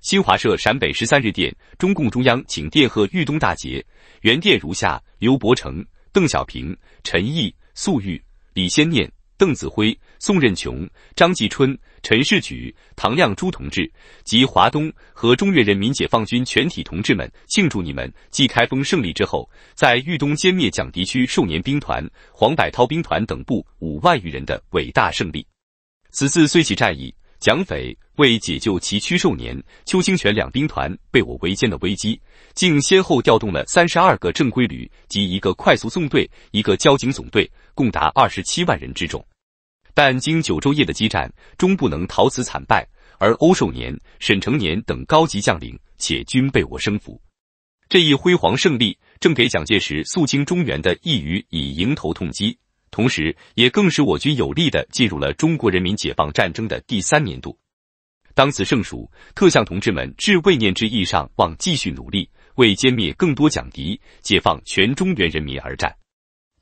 新华社陕北十三日电：中共中央请电贺豫东大捷，原电如下：刘伯承、邓小平、陈毅、粟裕、李先念。邓子恢、宋任穷、张继春、陈士举、唐亮、珠同志及华东和中原人民解放军全体同志们，庆祝你们继开封胜利之后，在豫东歼灭蒋敌区寿年兵团、黄百韬兵团等部五万余人的伟大胜利。此次虽起战役，蒋匪为解救崎岖寿年、邱清泉两兵团被我围歼的危机，竟先后调动了三十二个正规旅及一个快速纵队、一个交警总队。共达二十七万人之众，但经九昼夜的激战，终不能逃此惨败。而欧寿年、沈成年等高级将领，且均被我生俘。这一辉煌胜利，正给蒋介石肃清中原的意隅以迎头痛击，同时也更使我军有力的进入了中国人民解放战争的第三年度。当此盛暑，特向同志们致未念之意，上望继续努力，为歼灭更多蒋敌，解放全中原人民而战。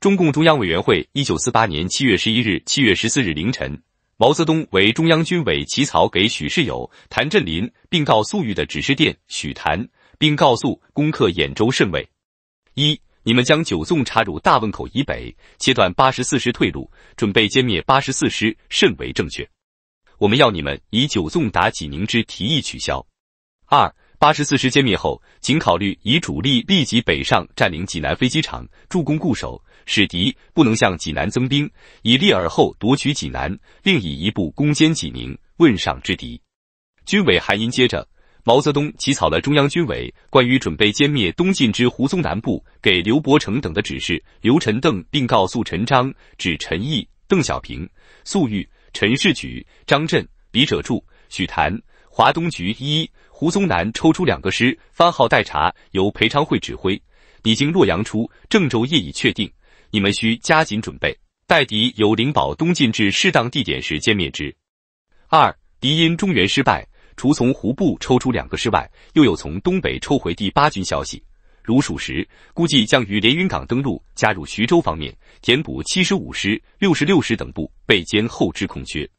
中共中央委员会一九四八年七月十一日、七月十四日凌晨，毛泽东为中央军委起草给许世友、谭震林并告粟裕的指示电：许谭，并告诉攻克兖州甚慰。一，你们将九纵插入大汶口以北，切断八十四师退路，准备歼灭八十四师甚为正确。我们要你们以九纵打济宁之提议取消。二，八十四师歼灭后，请考虑以主力立即北上占领济南飞机场，助攻固守。使敌不能向济南增兵，以利尔后夺取济南，另以一部攻坚济宁、问上之敌。军委还因接着毛泽东起草了中央军委关于准备歼灭东晋之胡宗南部给刘伯承等的指示。刘、陈、邓并告诉陈、章，指陈毅、邓小平、粟裕、陈士渠、张震、李者柱、许谭、华东局一胡宗南抽出两个师，番号待查，由裴昌会指挥，已经洛阳出郑州，业已确定。你们需加紧准备，待敌由灵宝东进至适当地点时歼灭之。二，敌因中原失败，除从湖部抽出两个师外，又有从东北抽回第八军消息，如属实，估计将于连云港登陆，加入徐州方面，填补七十五师、六十六师等部被歼后之空缺。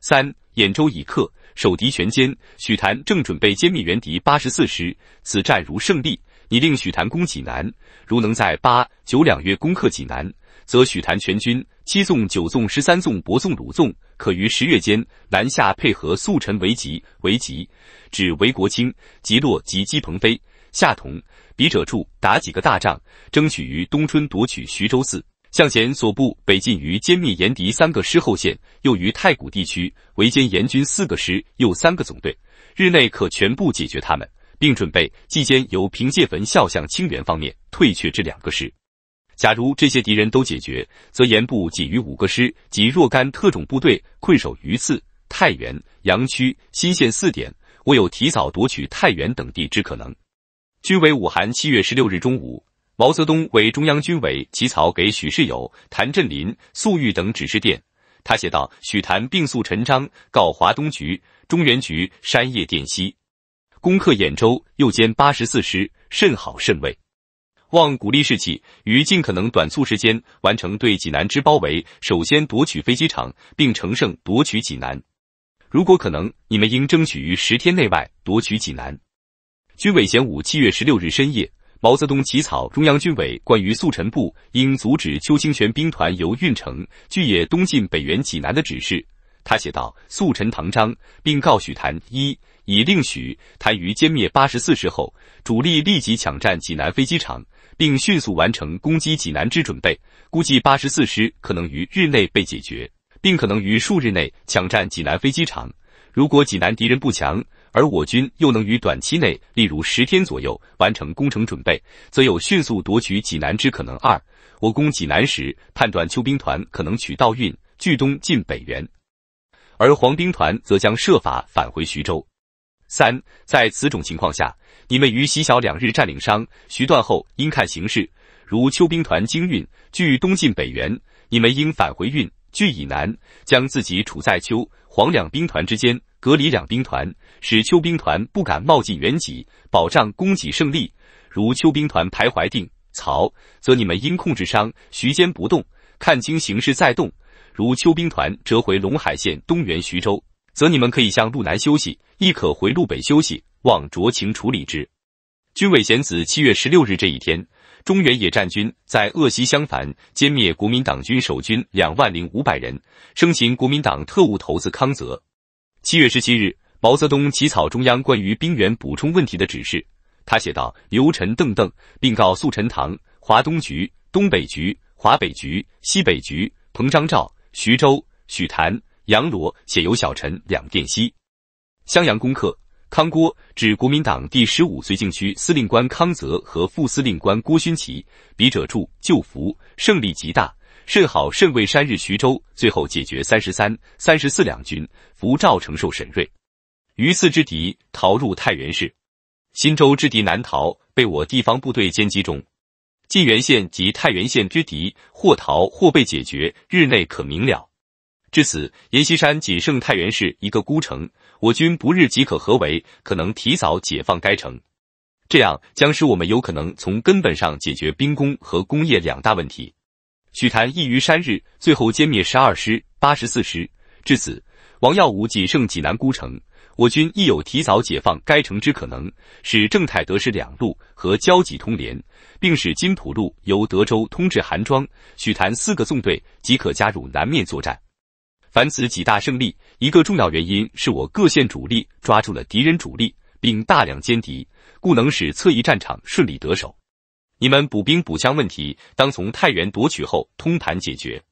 三，兖州已克，守敌全歼，许谭正准备歼灭原敌八十四师，此战如胜利。你令许谭攻济南，如能在八九两月攻克济南，则许谭全军七纵、九纵、十三纵、博纵、鲁纵，可于十月间南下配合速臣为吉。为吉指韦国清、吉洛及姬鹏飞、夏同。笔者处打几个大仗，争取于冬春夺取徐州四。向前所部北进于歼灭严敌三个师后线，又于太谷地区围歼严军四个师又三个总队，日内可全部解决他们。并准备季间由平介坟孝向清源方面退却至两个师。假如这些敌人都解决，则延部仅余五个师及若干特种部队困守榆次、太原、阳曲、新县四点，我有提早夺取太原等地之可能。军委武函七月十六日中午，毛泽东为中央军委起草给许世友、谭震林、粟裕等指示电，他写道：“许、谭并诉陈章告华东局、中原局、山叶电西。”攻克兖州，又歼八十四师，甚好甚慰。望鼓励士气，于尽可能短促时间完成对济南之包围，首先夺取飞机场，并乘胜夺取济南。如果可能，你们应争取于十天内外夺取济南。军委贤武，七月十六日深夜，毛泽东起草中央军委关于速陈部应阻止邱清泉兵团由运城、巨野东进北援济南的指示，他写道：“速陈唐章，并告许谭一。”已令许谭余歼灭八十四师后，主力立即抢占济南飞机场，并迅速完成攻击济南之准备。估计八十四师可能于日内被解决，并可能于数日内抢占济南飞机场。如果济南敌人不强，而我军又能于短期内，例如十天左右完成攻城准备，则有迅速夺取济南之可能。二，我攻济南时，判断邱兵团可能取道运距东进北缘。而黄兵团则将设法返回徐州。三，在此种情况下，你们于西小两日占领商徐段后，应看形势。如秋兵团经运距东进北援，你们应返回运距以南，将自己处在秋黄两兵团之间，隔离两兵团，使秋兵团不敢冒进援己，保障供给胜利。如秋兵团徘徊定曹，则你们应控制商徐坚不动，看清形势再动。如秋兵团折回陇海县东援徐州。则你们可以向路南休息，亦可回路北休息，望酌情处理之。军委贤子，七月十六日这一天，中原野战军在鄂西襄樊歼灭国民党军守军两万零五百人，生擒国民党特务头子康泽。七月十七日，毛泽东起草中央关于兵员补充问题的指示，他写道：刘陈邓邓，并告诉陈塘华东局东北局华北局西北局彭张召、徐州许谭、杨罗且由小陈两电西，襄阳攻克，康郭指国民党第十五绥靖区司令官康泽和副司令官郭勋祺。笔者著旧福胜利极大，甚好，甚为山日徐州最后解决三十三、三十四两军。福赵承受沈瑞于四之敌逃入太原市，忻州之敌难逃，被我地方部队歼击中。晋源县及太原县之敌或逃或被解决，日内可明了。至此，阎锡山仅剩太原市一个孤城，我军不日即可合围，可能提早解放该城。这样将使我们有可能从根本上解决兵工和工业两大问题。许谭一于山日，最后歼灭十二师、八十四师。至此，王耀武仅剩济南孤城，我军亦有提早解放该城之可能，使正太德师两路和交济通联，并使津浦路由德州通至韩庄。许谭四个纵队即可加入南面作战。凡此几大胜利，一个重要原因是我各县主力抓住了敌人主力，并大量歼敌，故能使侧翼战场顺利得手。你们补兵补枪问题，当从太原夺取后通盘解决。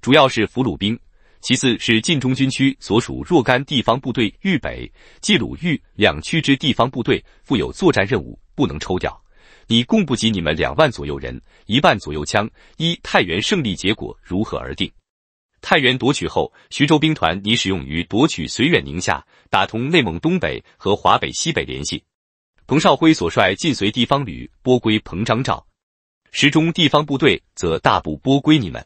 主要是俘虏兵，其次是晋中军区所属若干地方部队。豫北、冀鲁豫两区之地方部队负有作战任务，不能抽调。你供不及你们两万左右人，一万左右枪？依太原胜利结果如何而定？太原夺取后，徐州兵团拟使用于夺取绥远、宁夏，打通内蒙东北和华北西北联系。彭绍辉所率晋绥地方旅拨归彭章赵，十中地方部队则大部拨归你们。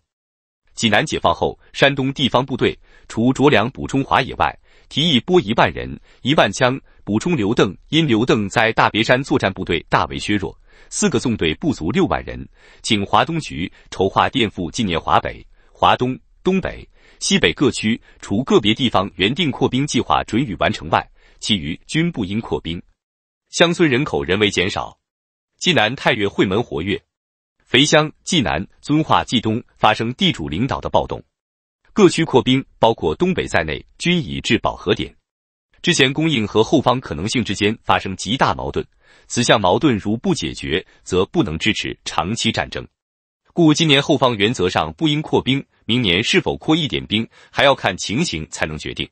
济南解放后，山东地方部队除着粮补充华野外，提议拨一万人、一万枪补充刘邓，因刘邓在大别山作战部队大为削弱，四个纵队不足六万人，请华东局筹划垫付，纪念华北、华东。东北、西北各区除个别地方原定扩兵计划准予完成外，其余均不应扩兵。乡村人口人为减少。济南、太岳、会门活跃，肥乡、济南、遵化、冀东发生地主领导的暴动。各区扩兵，包括东北在内，均已至饱和点。之前供应和后方可能性之间发生极大矛盾。此项矛盾如不解决，则不能支持长期战争。故今年后方原则上不应扩兵，明年是否扩一点兵，还要看情形才能决定。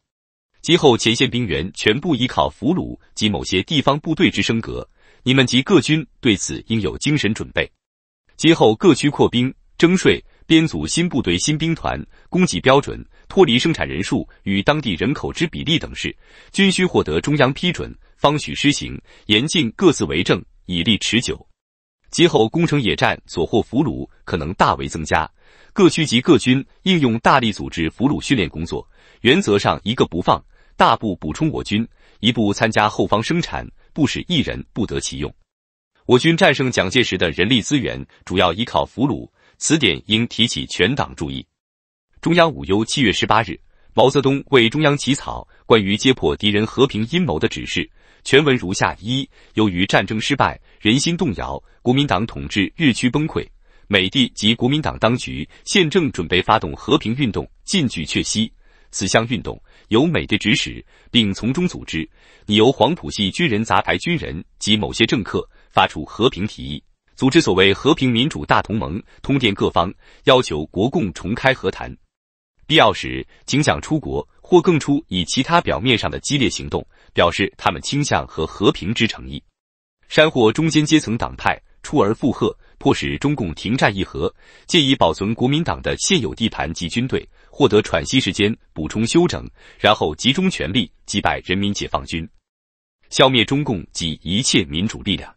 今后前线兵员全部依靠俘虏及某些地方部队之升格，你们及各军对此应有精神准备。今后各区扩兵、征税、编组新部队、新兵团、供给标准、脱离生产人数与当地人口之比例等事，均需获得中央批准方许施行，严禁各自为政，以利持久。今后攻城野战所获俘虏可能大为增加，各区及各军应用大力组织俘虏训练工作，原则上一个不放，大部补充我军，一部参加后方生产，不使一人不得其用。我军战胜蒋介石的人力资源主要依靠俘虏，此点应提起全党注意。中央五优七月十八日，毛泽东为中央起草关于揭破敌人和平阴谋的指示，全文如下：一、由于战争失败，人心动摇。国民党统治日趋崩溃，美帝及国民党当局现正准备发动和平运动，进举确息。此项运动由美帝指使，并从中组织。拟由黄埔系军人、杂牌军人及某些政客发出和平提议，组织所谓和平民主大同盟，通电各方，要求国共重开和谈。必要时，请蒋出国或更出，以其他表面上的激烈行动，表示他们倾向和和平之诚意，山货中间阶层党派。出而附和，迫使中共停战议和，借以保存国民党的现有地盘及军队，获得喘息时间，补充休整，然后集中全力击败人民解放军，消灭中共及一切民主力量。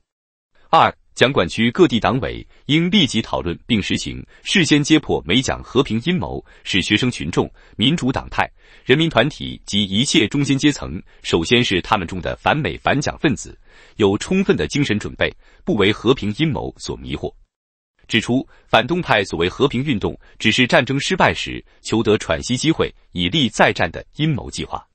二。蒋管区各地党委应立即讨论并实行事先揭破美蒋和平阴谋，使学生群众、民主党派、人民团体及一切中间阶层，首先是他们中的反美反蒋分子，有充分的精神准备，不为和平阴谋所迷惑。指出反动派所谓和平运动，只是战争失败时求得喘息机会，以利再战的阴谋计划。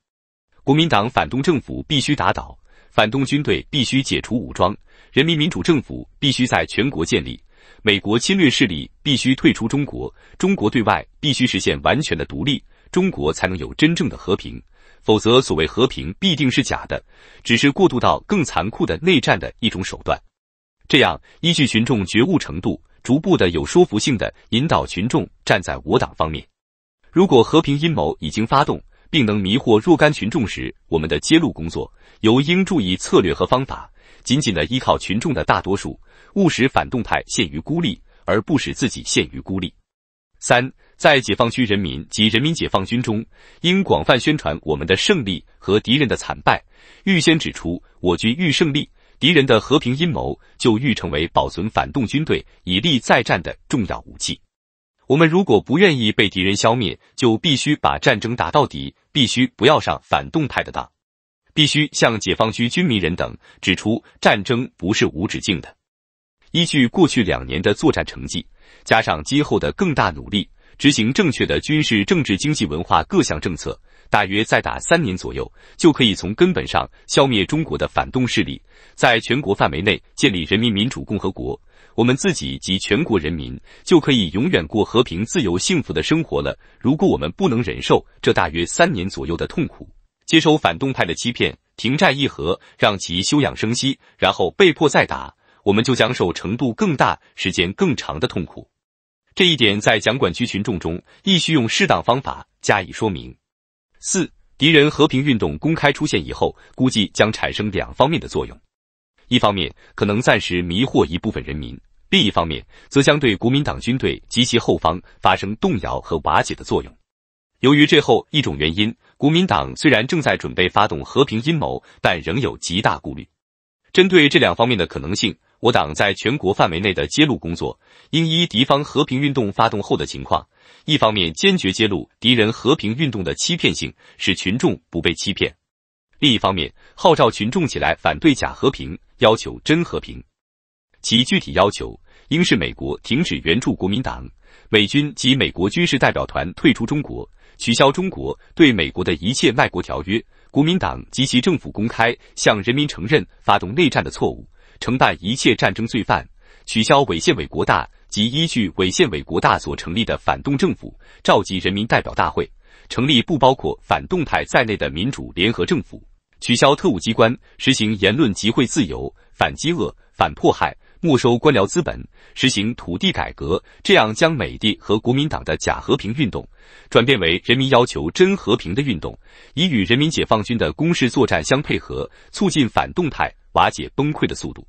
国民党反动政府必须打倒。反动军队必须解除武装，人民民主政府必须在全国建立，美国侵略势力必须退出中国，中国对外必须实现完全的独立，中国才能有真正的和平。否则，所谓和平必定是假的，只是过渡到更残酷的内战的一种手段。这样，依据群众觉悟程度，逐步的有说服性的引导群众站在我党方面。如果和平阴谋已经发动，并能迷惑若干群众时，我们的揭露工作。尤应注意策略和方法，紧紧的依靠群众的大多数，勿使反动派陷于孤立，而不使自己陷于孤立。三，在解放区人民及人民解放军中，应广泛宣传我们的胜利和敌人的惨败，预先指出我军欲胜利，敌人的和平阴谋就欲成为保存反动军队以力再战的重要武器。我们如果不愿意被敌人消灭，就必须把战争打到底，必须不要上反动派的当。必须向解放区军民人等指出，战争不是无止境的。依据过去两年的作战成绩，加上今后的更大努力，执行正确的军事、政治、经济、文化各项政策，大约再打三年左右，就可以从根本上消灭中国的反动势力，在全国范围内建立人民民主共和国。我们自己及全国人民就可以永远过和平、自由、幸福的生活了。如果我们不能忍受这大约三年左右的痛苦，接受反动派的欺骗，停战议和，让其休养生息，然后被迫再打，我们就将受程度更大、时间更长的痛苦。这一点在蒋管区群众中，亦需用适当方法加以说明。四，敌人和平运动公开出现以后，估计将产生两方面的作用：一方面可能暂时迷惑一部分人民；另一方面，则将对国民党军队及其后方发生动摇和瓦解的作用。由于这后一种原因，国民党虽然正在准备发动和平阴谋，但仍有极大顾虑。针对这两方面的可能性，我党在全国范围内的揭露工作，应依敌方和平运动发动后的情况，一方面坚决揭露敌人和平运动的欺骗性，使群众不被欺骗；另一方面号召群众起来反对假和平，要求真和平。其具体要求应是：美国停止援助国民党，美军及美国军事代表团退出中国。取消中国对美国的一切卖国条约。国民党及其政府公开向人民承认发动内战的错误，承办一切战争罪犯。取消伪宪委国大及依据伪宪委国大所成立的反动政府，召集人民代表大会，成立不包括反动派在内的民主联合政府。取消特务机关，实行言论集会自由。反饥饿，反迫害。没收官僚资本，实行土地改革，这样将美帝和国民党的假和平运动转变为人民要求真和平的运动，以与人民解放军的攻势作战相配合，促进反动态瓦解崩溃的速度。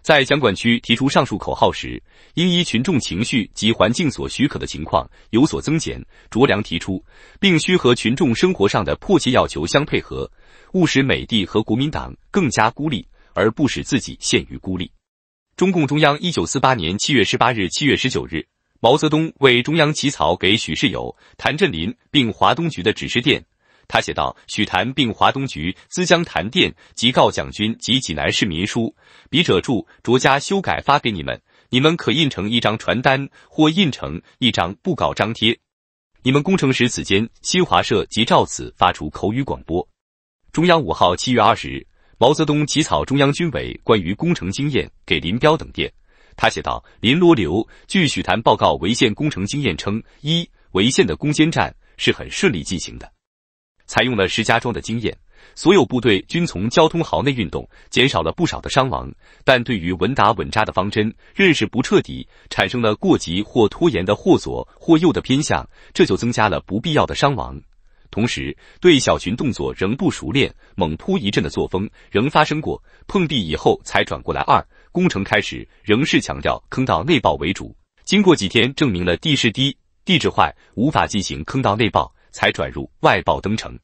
在蒋管区提出上述口号时，应依群众情绪及环境所许可的情况有所增减酌量提出，并需和群众生活上的迫切要求相配合，务使美帝和国民党更加孤立，而不使自己陷于孤立。中共中央一九四八年七月十八日、七月十九日，毛泽东为中央起草给许世友、谭震林并华东局的指示电。他写道：“许谭并华东局，资将谭电即告蒋军及济南市民书，笔者著着加修改发给你们。你们可印成一张传单，或印成一张布告张贴。你们工程时此间新华社即照此发出口语广播。中央五号，七月二十日。”毛泽东起草中央军委关于工程经验给林彪等电，他写道：“林罗刘据许谭报告潍县工程经验称，一潍县的攻坚战是很顺利进行的，采用了石家庄的经验，所有部队均从交通壕内运动，减少了不少的伤亡。但对于稳打稳扎的方针认识不彻底，产生了过急或拖延的或左或右的偏向，这就增加了不必要的伤亡。”同时，对小群动作仍不熟练，猛扑一阵的作风仍发生过碰壁以后才转过来。二工程开始仍是强调坑道内爆为主，经过几天证明了地势低、地质坏，无法进行坑道内爆，才转入外爆登城。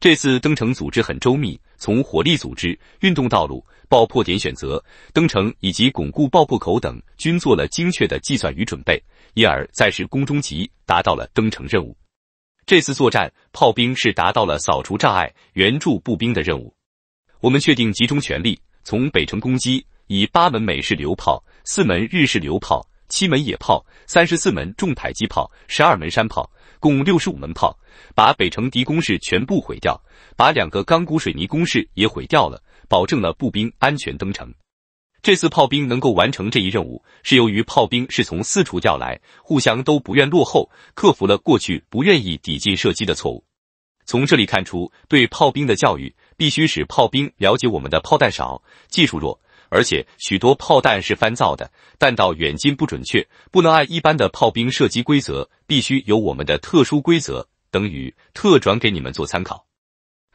这次登城组织很周密，从火力组织、运动道路、爆破点选择、登城以及巩固爆破口等，均做了精确的计算与准备，因而在时攻中级达到了登城任务。这次作战，炮兵是达到了扫除障碍、援助步兵的任务。我们确定集中全力从北城攻击，以八门美式榴炮、四门日式榴炮、七门野炮、三十四门重迫击炮、十二门山炮，共六十五门炮，把北城敌工事全部毁掉，把两个钢骨水泥工事也毁掉了，保证了步兵安全登城。这次炮兵能够完成这一任务，是由于炮兵是从四处调来，互相都不愿落后，克服了过去不愿意抵近射击的错误。从这里看出，对炮兵的教育必须使炮兵了解我们的炮弹少，技术弱，而且许多炮弹是翻造的，弹道远近不准确，不能按一般的炮兵射击规则，必须有我们的特殊规则，等于特转给你们做参考。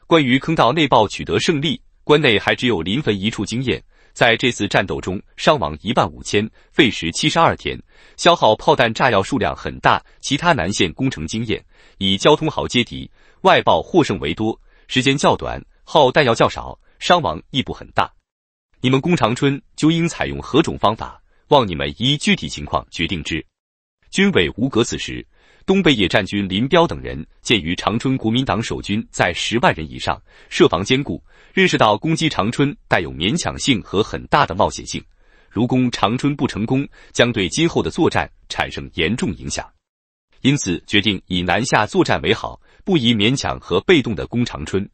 关于坑道内爆取得胜利，关内还只有临汾一处经验。在这次战斗中，伤亡一万五千，费时七十二天，消耗炮弹、炸药数量很大。其他南线工程经验，以交通壕接敌，外爆获胜为多，时间较短，耗弹药较少，伤亡亦不很大。你们攻长春，就应采用何种方法？望你们依具体情况决定之。军委吴格此时，东北野战军林彪等人鉴于长春国民党守军在十万人以上，设防坚固。认识到攻击长春带有勉强性和很大的冒险性，如攻长春不成功，将对今后的作战产生严重影响，因此决定以南下作战为好，不宜勉强和被动的攻长春。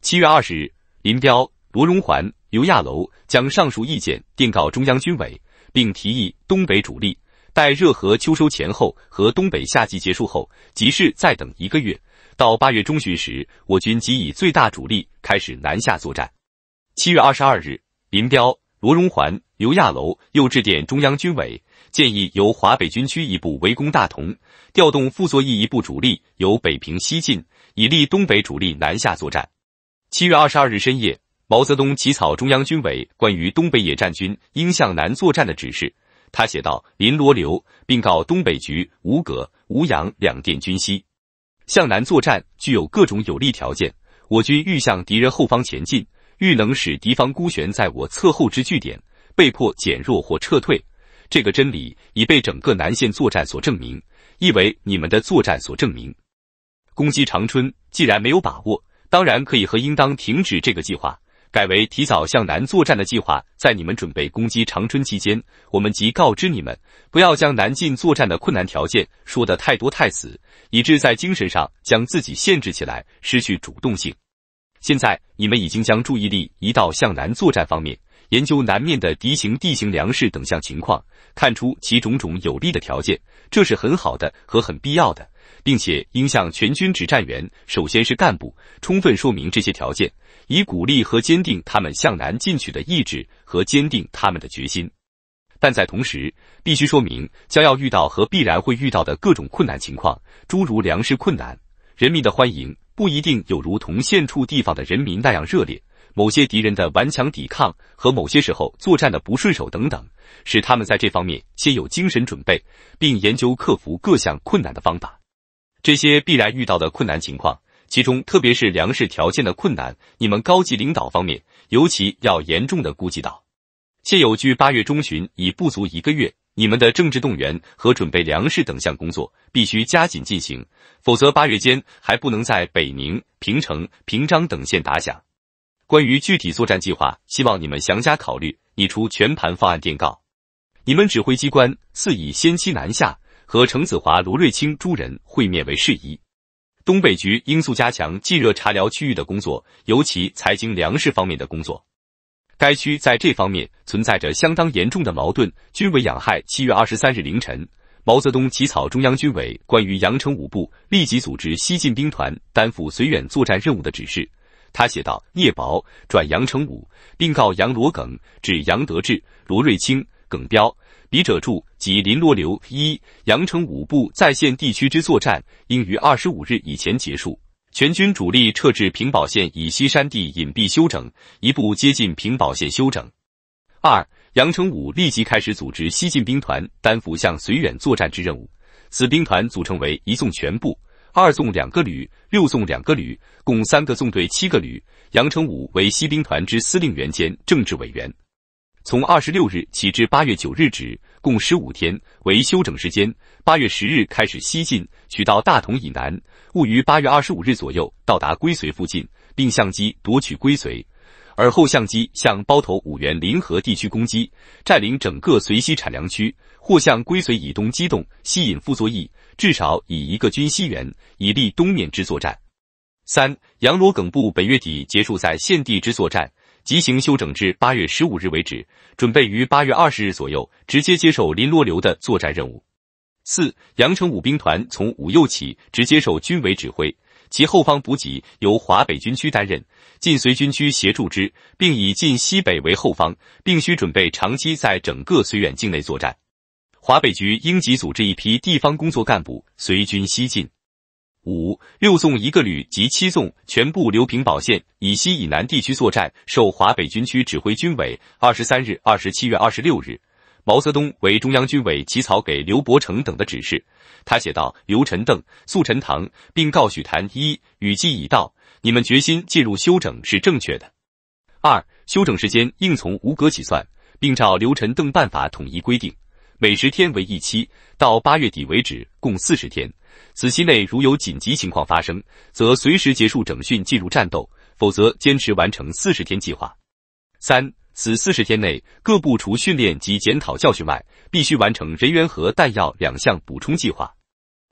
七月二十日，林彪、罗荣桓、刘亚楼将上述意见电告中央军委，并提议东北主力待热河秋收前后和东北夏季结束后，即是再等一个月。到八月中旬时，我军即以最大主力开始南下作战。七月二十二日，林彪、罗荣桓、刘亚楼又致电中央军委，建议由华北军区一部围攻大同，调动傅作义一部主力由北平西进，以利东北主力南下作战。七月二十二日深夜，毛泽东起草中央军委关于东北野战军应向南作战的指示，他写道：“林、罗、刘，并告东北局吴葛吴阳两电军息。”向南作战具有各种有利条件，我军欲向敌人后方前进，欲能使敌方孤悬在我侧后之据点，被迫减弱或撤退。这个真理已被整个南线作战所证明，亦为你们的作战所证明。攻击长春既然没有把握，当然可以和应当停止这个计划。改为提早向南作战的计划，在你们准备攻击长春期间，我们即告知你们，不要将南进作战的困难条件说得太多太死，以致在精神上将自己限制起来，失去主动性。现在你们已经将注意力移到向南作战方面，研究南面的敌情、地形、粮食等项情况，看出其种种有利的条件，这是很好的和很必要的，并且应向全军指战员，首先是干部，充分说明这些条件。以鼓励和坚定他们向南进取的意志和坚定他们的决心，但在同时必须说明将要遇到和必然会遇到的各种困难情况，诸如粮食困难、人民的欢迎不一定有如同现处地方的人民那样热烈、某些敌人的顽强抵抗和某些时候作战的不顺手等等，使他们在这方面先有精神准备，并研究克服各项困难的方法。这些必然遇到的困难情况。其中，特别是粮食条件的困难，你们高级领导方面尤其要严重的估计到。现有距八月中旬已不足一个月，你们的政治动员和准备粮食等项工作必须加紧进行，否则八月间还不能在北宁、平城、平章等县打响。关于具体作战计划，希望你们详加考虑，拟出全盘方案电告。你们指挥机关似以先期南下和程子华、罗瑞卿诸人会面为事宜。东北局应速加强冀热察辽区域的工作，尤其财经粮食方面的工作。该区在这方面存在着相当严重的矛盾。军委养害。七月二十三日凌晨，毛泽东起草中央军委关于杨成武部立即组织西进兵团担负绥远作战任务的指示。他写道：聂宝转杨成武，并告杨罗耿，指杨德志、罗瑞卿、耿彪。笔者注：即林罗刘一杨成武部在线地区之作战，应于二十五日以前结束。全军主力撤至平保县以西山地隐蔽休整，一部接近平保县休整。二杨成武立即开始组织西进兵团，担负向绥远作战之任务。此兵团组成为一纵全部，二纵两个旅，六纵两个旅，共三个纵队七个旅。杨成武为西兵团之司令员兼政治委员。从二十六日起至八月九日止，共十五天为休整时间。八月十日开始西进，取到大同以南，务于八月二十五日左右到达归绥附近，并相机夺取归绥。而后相机向包头、五原、临河地区攻击，占领整个绥西产粮区，或向归绥以东机动，吸引傅作义，至少以一个军西援，以立东面之作战。三、杨罗耿部本月底结束在现地之作战。即行休整至八月十五日为止，准备于八月二十日左右直接接受林罗刘的作战任务。四，阳城武兵团从五右起直接受军委指挥，其后方补给由华北军区担任，晋绥军区协助之，并以晋西北为后方，并需准备长期在整个绥远境内作战。华北局应急组织一批地方工作干部随军西进。五六纵一个旅及七纵全部留平保县以西以南地区作战，受华北军区指挥。军委二十三日、二十七月二十六日，毛泽东为中央军委起草给刘伯承等的指示，他写道：“刘陈邓速陈塘，并告许谭一，雨季已到，你们决心进入休整是正确的。二，休整时间应从无格起算，并照刘陈邓办法统一规定，每十天为一期，到八月底为止，共四十天。”此期内如有紧急情况发生，则随时结束整训，进入战斗；否则坚持完成四十天计划。三，此四十天内各部除训练及检讨教训外，必须完成人员和弹药两项补充计划。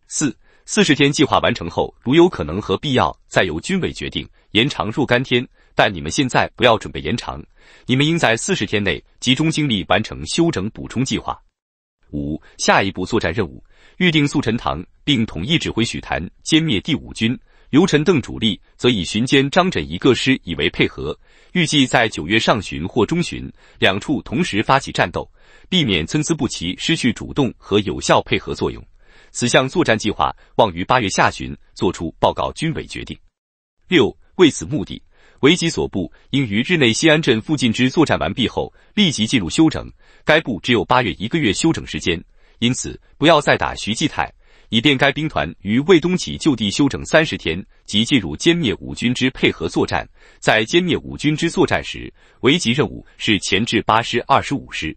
四，四十天计划完成后，如有可能和必要，再由军委决定延长若干天。但你们现在不要准备延长，你们应在四十天内集中精力完成修整补充计划。五，下一步作战任务，预定速陈塘，并统一指挥许谭歼灭第五军。刘陈邓主力则以巡歼张枕一个师以为配合。预计在九月上旬或中旬，两处同时发起战斗，避免参差不齐，失去主动和有效配合作用。此项作战计划，望于八月下旬作出报告军委决定。六，为此目的，为己所部应于日内西安镇附近之作战完毕后，立即进入休整。该部只有八月一个月休整时间，因此不要再打徐继泰，以便该兵团与卫东起就地休整三十天，即进入歼灭五军之配合作战。在歼灭五军之作战时，围急任务是前置八师、二十五师。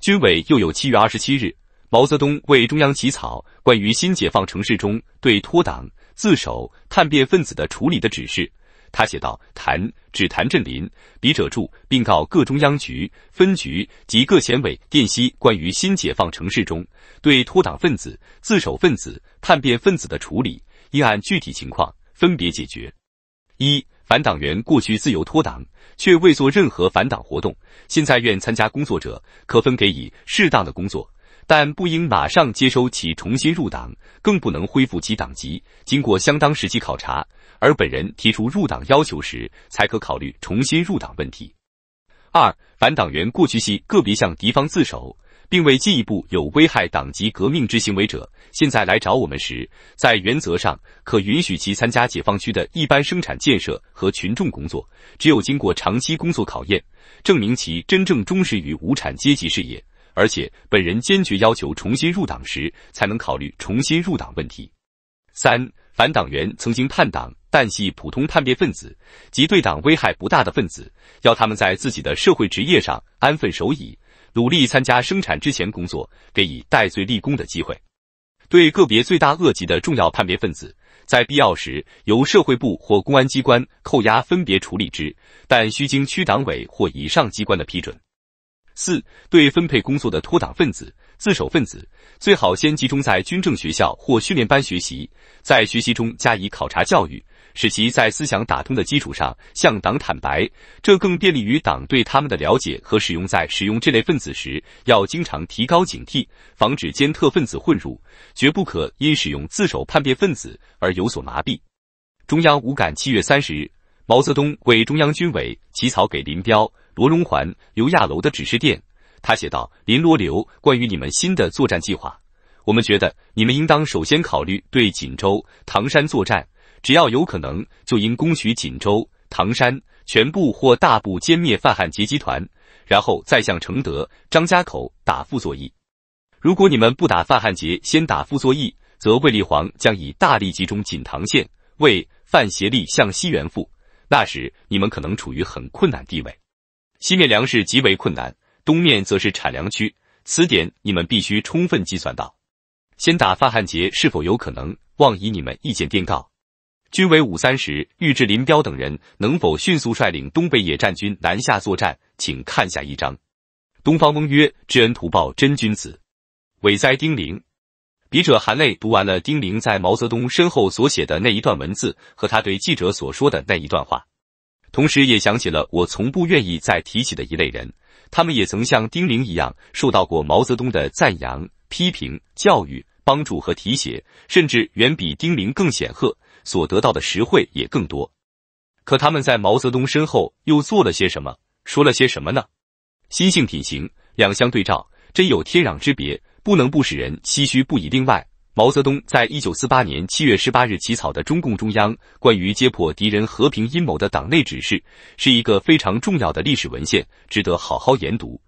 军委又有七月二十七日毛泽东为中央起草关于新解放城市中对脱党、自首、叛变分子的处理的指示。他写道：“谭指谭震林，笔者注，并告各中央局、分局及各县委电悉，关于新解放城市中对脱党分子、自首分子、叛变分子的处理，应按具体情况分别解决。一反党员过去自由脱党，却未做任何反党活动，现在愿参加工作者，可分给以适当的工作，但不应马上接收其重新入党，更不能恢复其党籍。经过相当时期考察。”而本人提出入党要求时，才可考虑重新入党问题。二、反党员过去系个别向敌方自首，并未进一步有危害党籍革命之行为者，现在来找我们时，在原则上可允许其参加解放区的一般生产建设和群众工作。只有经过长期工作考验，证明其真正忠实于无产阶级事业，而且本人坚决要求重新入党时，才能考虑重新入党问题。三、反党员曾经叛党。但系普通叛变分子及对党危害不大的分子，要他们在自己的社会职业上安分守己，努力参加生产之前工作，给以戴罪立功的机会。对个别罪大恶极的重要叛变分子，在必要时由社会部或公安机关扣押，分别处理之，但需经区党委或以上机关的批准。四对分配工作的脱党分子、自首分子，最好先集中在军政学校或训练班学习，在学习中加以考察教育。使其在思想打通的基础上向党坦白，这更便利于党对他们的了解和使用。在使用这类分子时，要经常提高警惕，防止奸特分子混入，绝不可因使用自首叛变分子而有所麻痹。中央五感七月三十日，毛泽东为中央军委起草给林彪、罗荣桓、刘亚楼的指示电，他写道：“林、罗、刘，关于你们新的作战计划，我们觉得你们应当首先考虑对锦州、唐山作战。”只要有可能，就应攻取锦州、唐山，全部或大部歼灭范汉杰集团，然后再向承德、张家口打傅作义。如果你们不打范汉杰，先打傅作义，则卫立煌将以大力集中锦唐县，为范协力向西援附。那时，你们可能处于很困难地位。西面粮食极为困难，东面则是产粮区，此点你们必须充分计算到。先打范汉杰是否有可能？望以你们意见电告。军委五三十玉志林彪等人能否迅速率领东北野战军南下作战，请看下一章。东方翁曰：“知恩图报，真君子。”伟哉丁玲！笔者含泪读完了丁玲在毛泽东身后所写的那一段文字和他对记者所说的那一段话，同时也想起了我从不愿意再提起的一类人，他们也曾像丁玲一样受到过毛泽东的赞扬、批评、教育、帮助和提携，甚至远比丁玲更显赫。所得到的实惠也更多，可他们在毛泽东身后又做了些什么，说了些什么呢？心性品行两相对照，真有天壤之别，不能不使人唏嘘不已。另外，毛泽东在一九四八年七月十八日起草的中共中央关于揭破敌人和平阴谋的党内指示，是一个非常重要的历史文献，值得好好研读。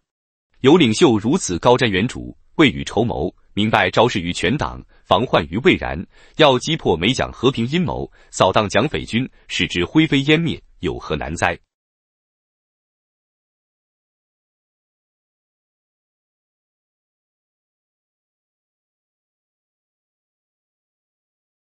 有领袖如此高瞻远瞩，未雨绸缪。明白，昭示于全党，防患于未然。要击破美蒋和平阴谋，扫荡蒋匪军，使之灰飞烟灭，有何难哉？